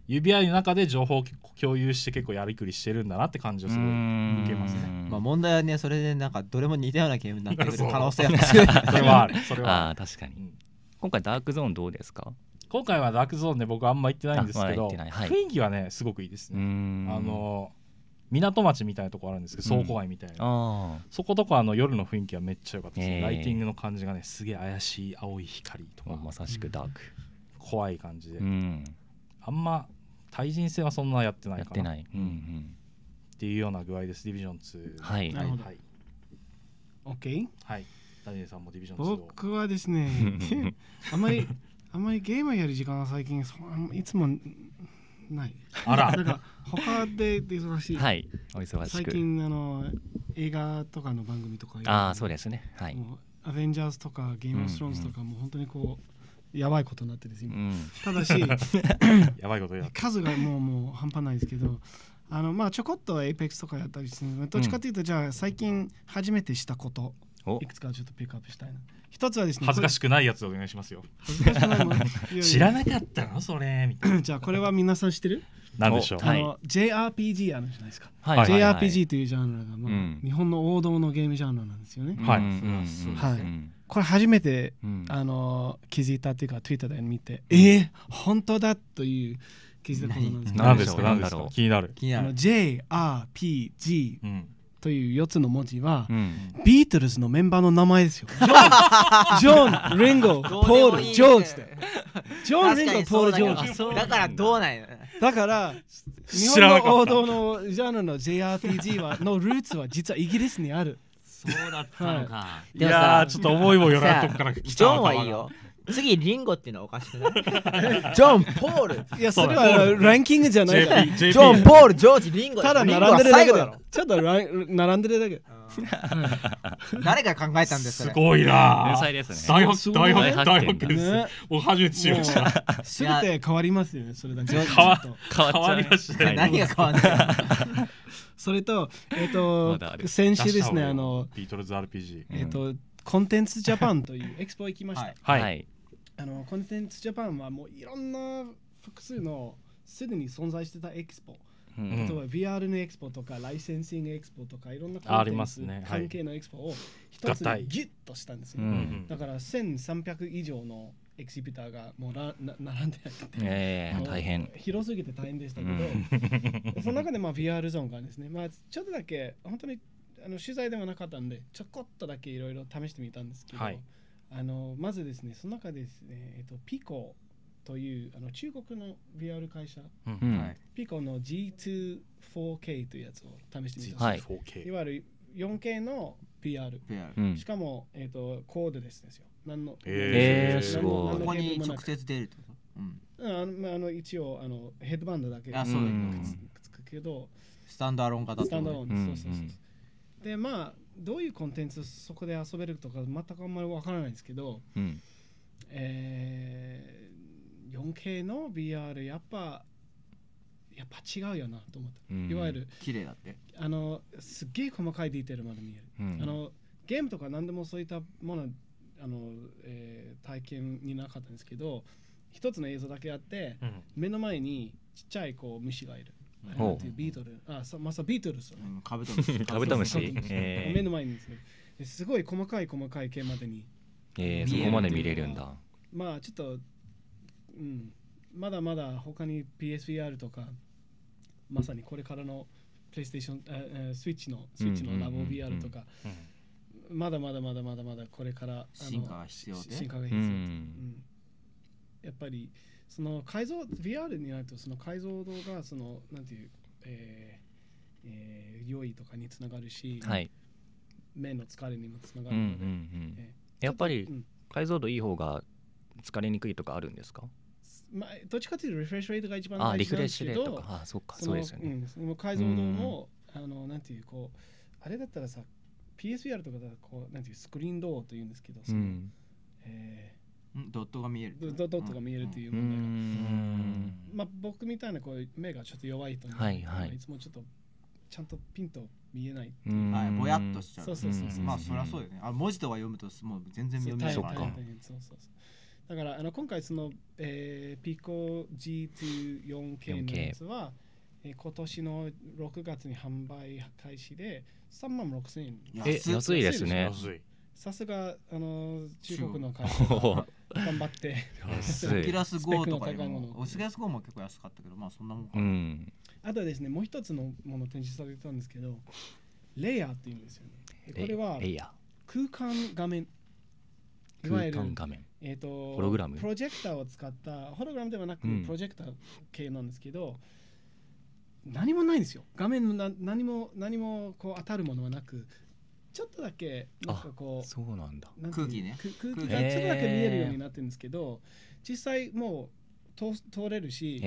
指輪の中で情報を共有して結構やりくりしてるんだなって感じをすごい受けますね。まあ、問題はねそれでなんかどれも似たようなゲームになってくる可能性が強いそれはある それはあ確かに、うん、今回ダークゾーンどうですか今回はダークゾーンで僕あんま行ってないんですけど、まはい、雰囲気はねすごくいいですね。あの港町みたいなとこあるんですけど倉庫街みたいな、うん、そことかあの夜の雰囲気はめっちゃ良かったです、ね、ライティングの感じがねすげえ怪しい青い光とかまさしくダーク、怖い感じで、うん、あんま対人戦はそんなやってないかなやってない、うんうん、っていうような具合ですディビジョン2はい、はい、はい OK はいダニエさんもディビジョン2僕はですね あんまりあんまりゲームやる時間は最近いつもないあらなんか他で忙しいはいお忙し最近あの映画とかの番組とかああそうですねはいアベンジャーズとかゲームオスローンズとか、も本当にこうやばいことになってるんです今、うん、ただし やばいことや数がもうもう半端ないですけどあのまあちょこっとエイペックスとかやったりするどっちかというと、じゃあ最近初めてしたこといくつかちょっとピックアップしたいな一つはですね恥ずかしくないやつお願いしますよ知らなかったのそれみたいなじゃあこれは皆さん知ってるなんでしょうあの、JRPG あるじゃないですか、はい、JRPG というジャンルが、まあ、うん、日本の王道のゲームジャンルなんですよね、うん、はい、うん、これ初めて、あの気づいたっていうか Twitter で見て、ええー、本当だという気づいたことなんですけど何ですか何ですか気になる気になる JRPG、うんという4つの文字は、うん、ビートルズのメンバーの名前ですよ。ジョン、リンゴ、ポール、ジョージで。ジョン、リンゴ、ポール、ジョージ。だからどうなんやだから、日本の王道のジャンルの JRPG はのルーツは実はイギリスにある。そうだったのか。はい、いやちょっと思いもよらんとこから来た。ジョンはいいよ。次リンゴっていうのはおかしくないジョン・ポールいやそれはランキングじゃないからジョン・ポールジョージリンゴただ並んでるだけだろちょっとラン並んでるだけ誰が考えたんですすごいな天才ですね大発大大発見ですお初めて知りましたすべて変わりますよねそれだけ変わ変わりました、何が変わるそれと えっ、と、先週ですねあのビートルズ RPG えっ、とコンテンツジャパンというエクスポ行きましたはいあのコンテンツジャパンはもういろんな複数のすでに存在してたエキスポ、うん、例えば VR のエキスポとかライセンシングエキスポとかいろんなコンテンツ関係のエキスポを一つでギュッとしたんですよ、うん、だから1300以上のエキシビターがもうらな並んでなくて、えー、大変広すぎて大変でしたけど、うん、その中でまあ VR ゾーンがですね、まあ、ちょっとだけ本当にあの取材ではなかったんでちょこっとだけいろいろ試してみたんですけど、はいあのまずですねその中ですね、えっと、ピコというあの中国の VR 会社、うんはい、ピコの G24K というやつを試してみたんです、い、いわゆる 4K の v r うん、しかも、えっと、コードレスですよ。何のえー、すごい。ここに直接出るうん、あのあの一応あのヘッドバンドだけあそうだ、ね、くっつくけど、スタンダーロン型スタンロン、で、まあどういうコンテンツそこで遊べるとか全くあんまりわからないんですけど、うん、えー、4K の VR やっぱやっぱ違うよなと思った、うん、いわゆる綺麗だってあのすっげえ細かいディテールまで見える、うん、あのゲームとか何でもそういったものあの、えー、体験になかったんですけど一つの映像だけあって、うん、目の前にちっちゃいこう虫がいるうん、っていうビートルあさまさ、ビートルス、ね、カブトムシ カブトえ目の前にすすごい細かい細かい系までにえー、そこまで見れるんだまあちょっとうんまだまだ他に PSVR とかまさにこれからのプレイステーション、えー、スイッチのスイッチのラボ VR とか、まだまだまだまだまだこれから進化が必要進化が必要、うん、やっぱり、その解像 VR になるとその解像度がそのなんていう、えーえー、良いとかにつながるし、はい、目の疲れにもつながるので、うんうんうんやっぱり解像度いい方が疲れにくいとかあるんですか、まあ、どっちかというとリフレッシュレートが一番大事なんですけどあリフレッシュレートかあそうかそうですよね、うん、解像度も、あのなんていうこうあれだったらさ PSVR とかだとこうなんていうスクリーンドーというんですけどその、うん、えードットが見えるドットが見えるという問題が、まあ、僕みたいなこう目がちょっと弱いと、ねはいはい、いつもちょっとちゃんとピンと見えない、はい、ぼやっとしちゃうそうそうそうそうまあそりゃそうよねあ文字とか読むともう全然読めないそうそうだからあの今回その、えー、ピコ G24K のやつは、えー、今年の6月に販売開始で3万6000円安いですねさすがあの中国の会社 頑張ってオキラス5とかスキラス5も結構安かったけどまあそんなもんか、うん、あとはですねもう一つのもの展示されてたんですけどレイヤーっていうんですよねこれは空間画面いわゆるえっと、とホログラムプロジェクターを使ったホログラムではなく、プロジェクター系なんですけど何もないんですよ画面の何も何もこう当たるものはなくちょっとだけなんかこうそうなんだ空気ね空気がちょっとだけ見えるようになってるんですけど、実際もう通通れるし、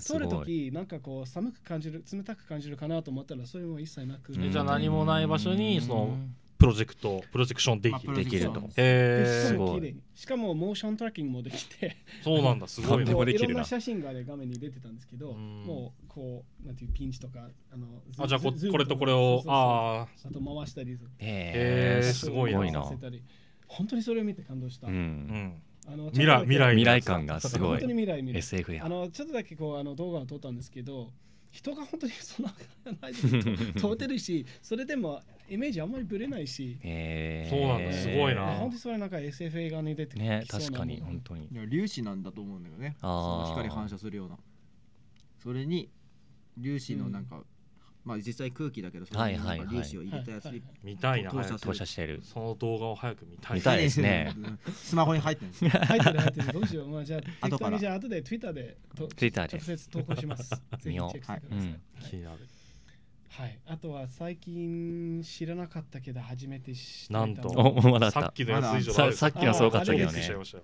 通る時なんかこう寒く感じる冷たく感じるかなと思ったらそれも一切なくじゃあ何もない場所にそのプロジェクトプロジェクションでき,、まあ、できるとへえしかもモーショントラッキングもできてそうなんだすごいこれ写真が、ね、画面に出てたんですけどもこうなんていうピンチとかあのあじゃあここれとこれをああと回したりへえー、すごいな本当にそれを見て感動した、うん、あの未来未来未来感がすごい本当に未来未来 SF やあのちょっとだけこうあの動画を撮ったんですけど人が本当にそんな感じで通 ってるしそれでもイメージあんまりぶれないし、えー、そうなんだすごいな本当にそれなんか SF 映画に出てね確かに本当に粒子なんだと思うんだよねあ光反射するようなそれに粒子のなんか、うん、まあ実際空気だけど、はいはい、粒子を入れたやつに見たいな投射投射してるその動画を早く見たい見たいですねスマホに入ってるんです 入ってる入ってるどうしようまあじゃあ後じゃあ後で Twitter で Twitter で直接投稿します ぜひはいうん、気になるはい、あとは最近知らなかったけど初めて知ったなんとさっきのやつ以上さっきのすごかったけどね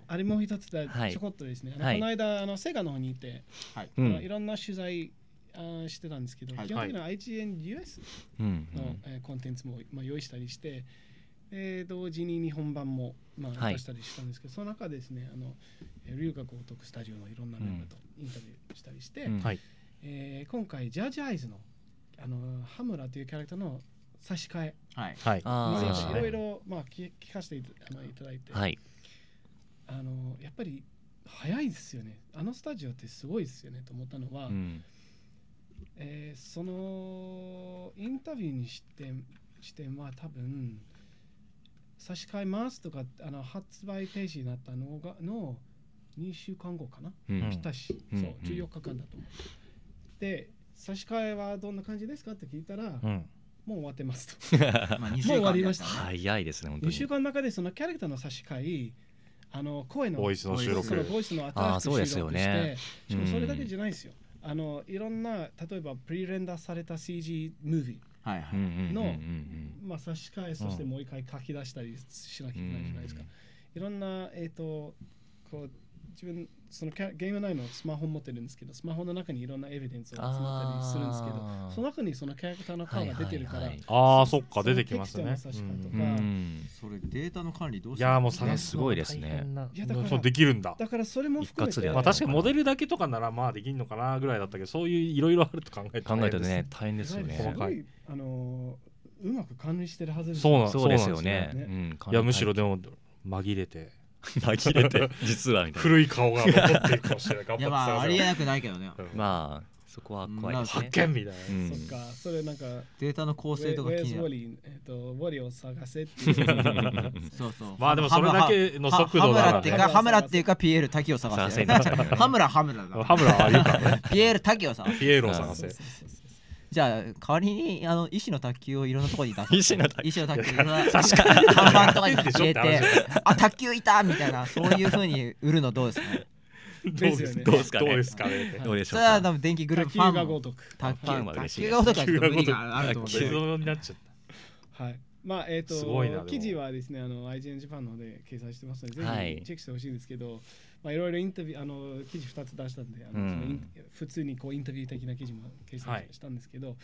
あれもう一つだ、ちょこっとですね、はい、この間あのセガの方にいて、はい、いろんな取材あしてたんですけど、はい、基本的には IGNUS の、えコンテンツも、まあ、用意したりして、えー、同時に日本版も、まあ、出したりしたんですけど、はい、その中ですねあの学を高くスタジオのいろんなメンバーとインタビューしたりして、うん、えー、今回ジャージアイズのあの羽村というキャラクターの差し替え、はい、はい、いろいろ、まあ、聞かせていただいて、はい、あのやっぱり早いですよねあのスタジオってすごいですよねと思ったのは、うんえー、そのインタビューにしてしては多分差し替えますとかあの発売停止になったのがの2週間後かな、うん、来たし、うん、そう14日間だと思うん、で差し替えはどんな感じですかって聞いたら、うん、もう終わってますと まあもう終わりました、ね、早いですね本当に2週間の中でそのキャラクターの差し替えあの声のボイスの収録ボイスの新しい収録してしかもそれだけじゃないですよ、うんあのいろんな例えばプリレンダーされた CG ムービーのまあ差し替えそしてもう一回書き出したりしなきゃいけないじゃないですか。いろんなえっ、ー、とこう自分そのゲーム内のスマホ持ってるんですけどスマホの中にいろんなエビデンスが集まったりするんですけどその中にそのキャラクターの顔が出てるから、はいはいはい、ああそっか出てきますねそれデータの管理どういやもうそれすごいですねいやだからそうできるんだだからそれも含めて、まあ、確かにモデルだけとかならまあできるのかなぐらいだったけどそういういろいろあると考えて、考えてね大変ですよね細かいあのうまく管理してるはずですそうなんですよね、ねうん、いやむしろでも紛れて 紛れて実はみたいな古い顔が残ってるかもしれないっいやまあありえなくないけどね、まあそこは怖いね発見みたいな、うん、そっかそれなんかデータの構成とか気になるえっとウォリを探せっていうそうそう まあでもそれだけの速度だからハムラっていうかピエール滝を探せハムラハムラだハムラああいか、ピエール滝を探せピエールを探せじゃあ代わりにあの医師の卓球をいろんなところに出す医師の卓球医師の卓球確ろん看板とかに入れてあ卓球いたみたいなそういうふうに売るのどうですかどうですどうですかどうですかね。どうでしょうか。多分電気グループファンがごとく。卓球は嬉しい。卓球がごとく。卓球があると思う。既存になっちゃった。はい。まあえっ、と記事はですねあの IGN ジャパンので掲載してますのでぜひチェックしてほしいんですけど、まあ、いろいろインタビューあの記事2つ出したんであの、うん、普通にこうインタビュー的な記事も掲載したんですけど、はい、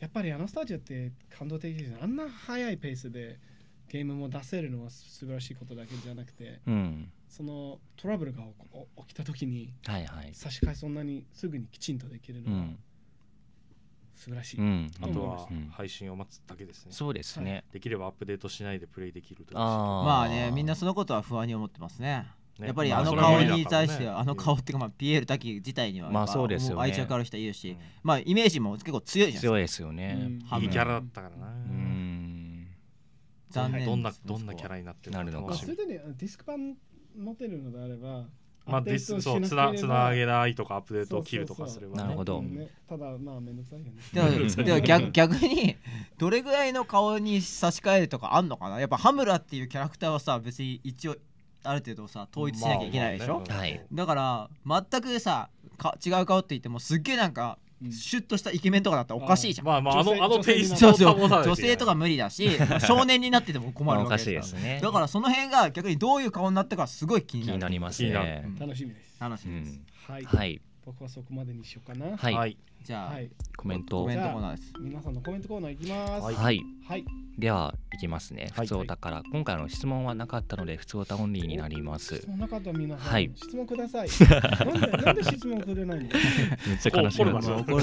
やっぱりあのスタジオって感動的ですあんな速いペースでゲームも出せるのは素晴らしいことだけじゃなくて、うん、そのトラブルが起きた時に、はいはい、差し替えそんなにすぐにきちんとできるのは、うん素晴らしい、うん、あとは配信を待つだけですね、そうですね、はい、できればアップデートしないでプレイできるとまあねみんなそのことは不安に思ってますねやっぱりあの顔に対しては、まあね、あの顔っていうか、まあ、ピエール滝自体にはまあそうですよ、ね、愛着ある人いるし、うん、まあイメージも結構強いじゃないですか強いですよね、うん、いいキャラだったからなうん残念、ね、どんなどんなキャラになってるのかそれでねディスク版持てるのであればまあ、ディスそうつなつなげないとかアップデートを切るとかすれば、ね、なるほど、ね、ただまあ面倒くさいよねで逆逆にどれぐらいの顔に差し替えるとかあんのかなやっぱハムラっていうキャラクターはさ別に一応ある程度さ統一しなきゃいけないでしょ、まあまあね、だから全くさか違う顔って言ってもすっげえなんかシュッとしたイケメンとかだったらおかしいじゃん。まあまあ、あの、あのテイスト女性とか無理だし、少年になってても困るわけですから。ね、だからその辺が逆にどういう顔になったかすごい気になる。気になりますね。楽しみです。楽しみです。はい。僕はそこまでにしようかな。はい。じゃあ、はい、コメントコメントコーナーです皆さんのコメントコーナーいきますはい、はい、はい、ではいきますね普通歌から、はい、今回の質問はなかったので普通オンリーになります質問なかった皆さん、はい、質問ください なんでなんで質問くれないのめっちゃ悲しい怒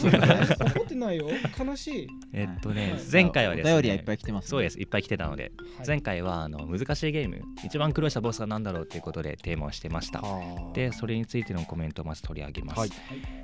ってないよ悲しいえっとね、前回はですねお便りはいっぱい来てます、ね、そうですいっぱい来てたので、前回はあの難しいゲーム一番苦労したボスは何だろうということでテーマをしてましたでそれについてのコメントをまず取り上げます、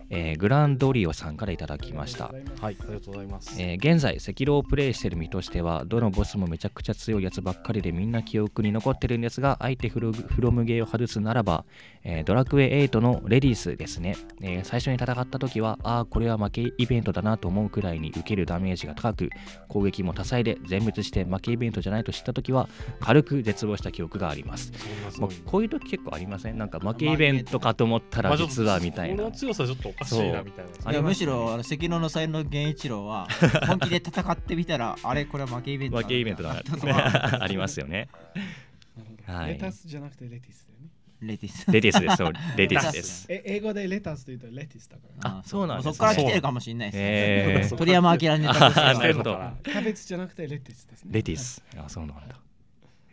えー、グランドリオさんからからいただきましたはいありがとうございます、えー、現在赤老をプレイしてる身としてはどのボスもめちゃくちゃ強いやつばっかりでみんな記憶に残ってるんですがあえてフロムゲーを外すならば、えー、ドラクエ8のレディースですね、えー、最初に戦った時はああこれは負けイベントだなと思うくらいに受けるダメージが高く攻撃も多彩で全滅して負けイベントじゃないと知った時は軽く絶望した記憶がありますまあ、こういう時結構ありませんなんか負けイベントかと思ったら実はみたいな、まあ、強さちょっとおかしいなみたいな、いやむしろど、あの赤野の才能源一郎は 本気で戦ってみたら、あれこれは負けイベント負けイベントだな ありますよね。はい、レタスじゃなくてレティスだよね。レティス。レティスです。そう、レティスです。え、英語でレタスというとレティスだから。あ、そうなんです。そこから来てるかもしれないですね。鳥山明に。なるほど。キャベツじゃなくてレティスですね。レティス。あ、そうなんだ。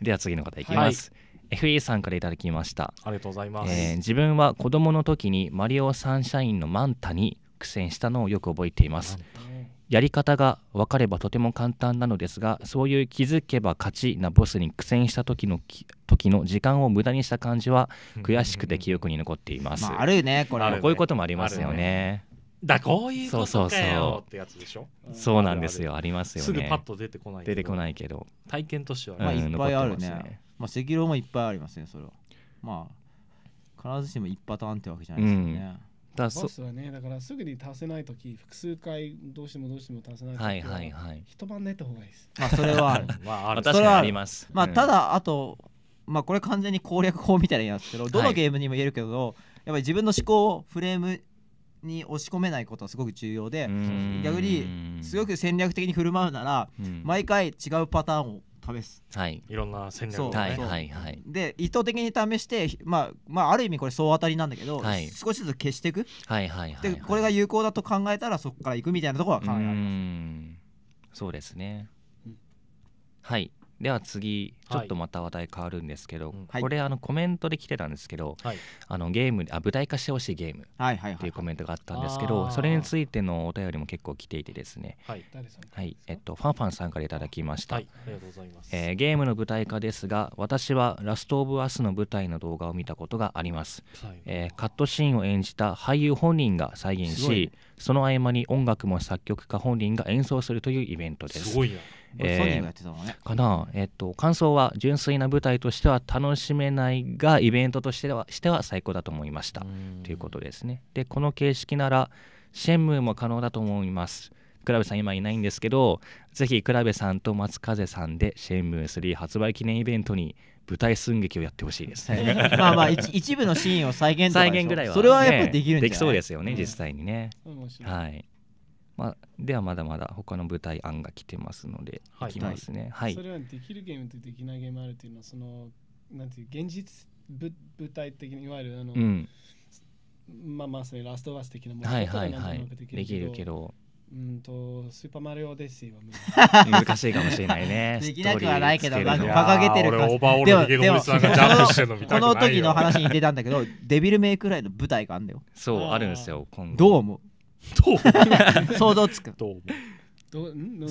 では次の方いきます。FE さんからいただきましたありがとうございます、えー、自分は子供の時にマリオサンシャインのマンタに苦戦したのをよく覚えていますやり方が分かればとても簡単なのですがそういう気づけば勝ちなボスに苦戦した時の時の時間を無駄にした感じは悔しくて記憶に残っています、まあ、あるねこれ、あね、こういうこともありますよね、だこういうことかよってやつでしょそうなんですよありますよねすぐパッと出てこない出てこないけど体験としては、ね、まあ、いっぱいあるね,、うんまあ、赤狼もいっぱいありますねそれはまあ必ずしも一パターンってわけじゃないですよね、うんだバスはねだからすぐに足せない時複数回どうしてもどうしても足せない時はいはいはい一晩寝た方がいいですまあそれは まあ確かにあります、まあ、ただあと、まあ、これ完全に攻略法みたいなやつけどどのゲームにも言えるけど、はい、やっぱり自分の思考をフレームに押し込めないことはすごく重要で逆にすごく戦略的に振る舞うなら毎回違うパターンを試す、はい、いろんな戦略を、ね、はいはいはい、で意図的に試して、まあ、まあある意味これ総当たりなんだけど、はい、少しずつ消していく、はいはいはい、はい、でこれが有効だと考えたらそこからいくみたいなところは考えられますそうですね、うん、はいでは次ちょっとまた話題変わるんですけど、はい、これあのコメントで来てたんですけど、はい、あのゲームあ舞台化してほしいゲームっていうコメントがあったんですけど、はいはいはい、それについてのお便りも結構来ていてですねはい、はいえっと、ファンファンさんからいただきました、はい、ありがとうございます、えゲームの舞台化ですが私は「ラスト・オブ・アス」の舞台の動画を見たことがあります、はい、えー、カットシーンを演じた俳優本人が再現しその合間に音楽も作曲家本人が演奏するというイベントですすごいえー、かな、えっと、感想は純粋な舞台としては楽しめないがイベントとしてはしては最高だと思いましたということですねでこの形式ならシェンムーも可能だと思いますクラベさん今いないんですけどぜひクラベさんと松風さんでシェンムー3発売記念イベントに舞台寸劇をやってほしいです、ね、まあまあ一部のシーンを再現再現ぐらいは、ね、それはやっぱりできるんじゃないできそうですよね、うん、実際にね、はいまあ、ではまだまだ他の舞台案が来てますので、はい、きますね、はい、それはできるゲームとできないゲームあるっていうのはそのなんていう現実ぶ舞台的にいわゆるあの、うん、まあまあそれラストバス的なものはいはいはいできるけどうんとスーパーマリオデッセイは難しいかもしれないね。できなくはないけど、なんか掲げてるから。でも、でも、こ の時の話に出たんだけど、デビルメイクライの舞台があるんだよ。そう、あるんですよ、今度。どう思う想像つく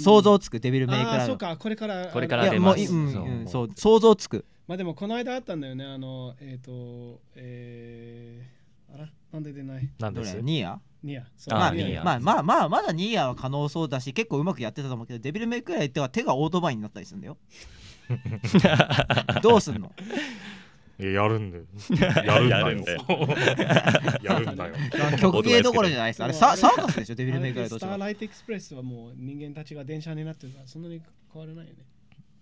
想像つくデビルメイクラーあそうかこれから出ますそう想像つくまあでもこの間あったんだよねあのえっ、ー、とえー、あらなんで出ないなんですニアニアまあまあまあまあまだニアは可能そうだし結構うまくやってたと思うけどデビルメイクラーっては手がオートバイになったりするんだよ どうすんのや やるんだよ やるんだよやるんだよ曲芸どころじゃないですあれササーカスでしょデビルメイクライトスターライトエクスプレスはもう人間たちが電車になってるからそんなに変わらないよね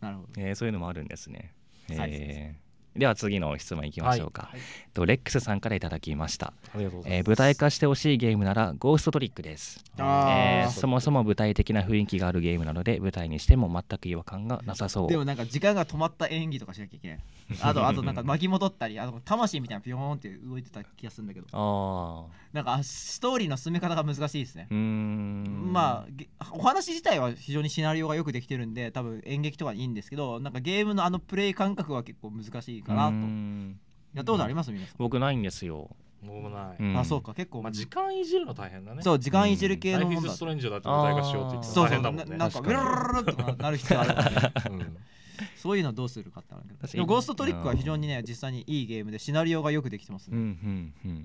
なるほど、えー、そういうのもあるんですねえでは次の質問いきましょうか、はい、とレックスさんからいただきましたあえ舞台化してほしいゲームならゴーストトリックです、えー、そもそも舞台的な雰囲気があるゲームなので舞台にしても全く違和感がなさそうでもなんか時間が止まった演技とかしなきゃいけないあと あとなんか巻き戻ったりあの魂みたいなピヨーンって動いてた気がするんだけどあなんかストーリーの進め方が難しいですねうんまあお話自体は非常にシナリオがよくできてるんで多分演劇とかいいんですけどなんかゲームのあのプレイ感覚は結構難しいかなとやったことあります皆さん僕ないんですよ僕もない、うんあそうか結構、まあ、時間いじるの大変だねそう時間いじる系のフイもんズだストレンジャーだって答えがしようって言ってそう大そう変だもんねなんか確かにぐるとかなる必あるからうそういうのどうするかってあるけどゴーストトリックは非常にね実際にいいゲームでシナリオがよくできてますね、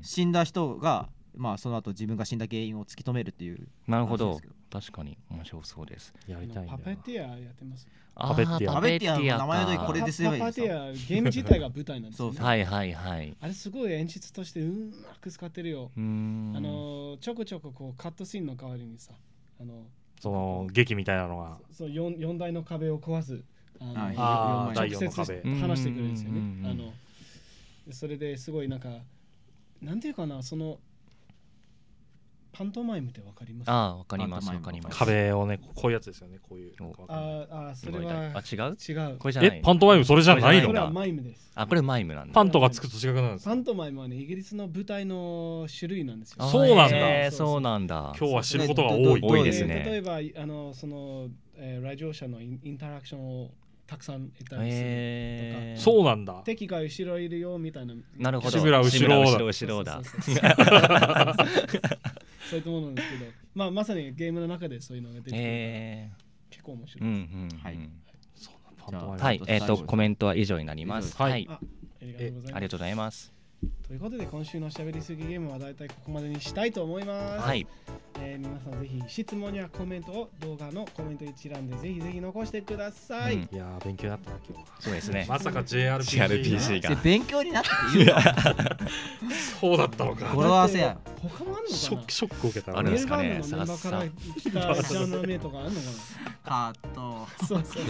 死んだ人がまあその後自分が死んだ原因を突き止めるっていうなるほど確かに面白そうですやりたいパペティアやってますパペティア。パペティアの名前通りこれですればいいパペティア、ゲーム自体が舞台なんですね。はいはいはい。あれすごい演出としてうまく使ってるよ。あのちょこちょここうカットシーンの代わりにさ、あのその劇みたいなのが。そう四四大の壁を壊す。あのあ、直接話してくれるんですよね。あのそれですごいなんかなんていうかなそのパントマイムってわかりますああ、わかります、わかります。壁をね、こういうやつですよね、こういう。ああ、それは。あ、違う違う。これじゃない。え、パントマイムそれじゃないのこれはマイムです。あ、これマイムなんだ。パントがつくと違くなるんですパントマイムはね、イギリスの舞台の種類なんですよ。そうなんだ。そうなんだ。今日は知ることが多い。多いですね。例えば、あの、その、来場者のインタラクションをたくさんいたりするそうなんだ敵が後ろいるよみたいななるほど志村後ろ後ろだそういったものなんですけど、まあ、まさにゲームの中でそういうのが出てくるから、えー、結構面白いです。うんうんはいはい、えっ、ー、とコメントは以上になります。はい、ありがとうございます。ということで今週のしゃべりすぎゲームはだいたいここまでにしたいと思います。はい。えー、皆さんぜひ質問やコメントを動画のコメント一覧でぜひぜひ残してください。うんいや勉強だったな今日は。そうですね。まさか JRPG CRPG が勉強になっていうそうだったのかこれはせや他もあのショックショック受けたあるんですかねメルバのメンバーから来たジャンルとかあんのかカット、そうそう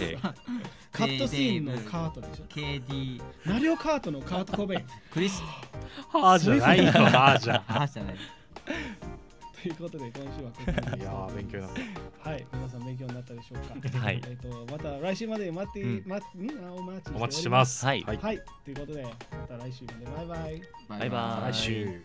カットシーンのカートでしょ。KD、マリオカートのカートコベン。クリス、はあじゃないよ、はあじゃ。はあじゃない。ということで、今週はここまで。いや勉強になった。はい、皆さん勉強になったでしょうか。はい。えっと、また来週まで待って、うん、お待ちお待ちします。はい。はい。ということで、また来週まで。バイバイ。バイバイ。来週。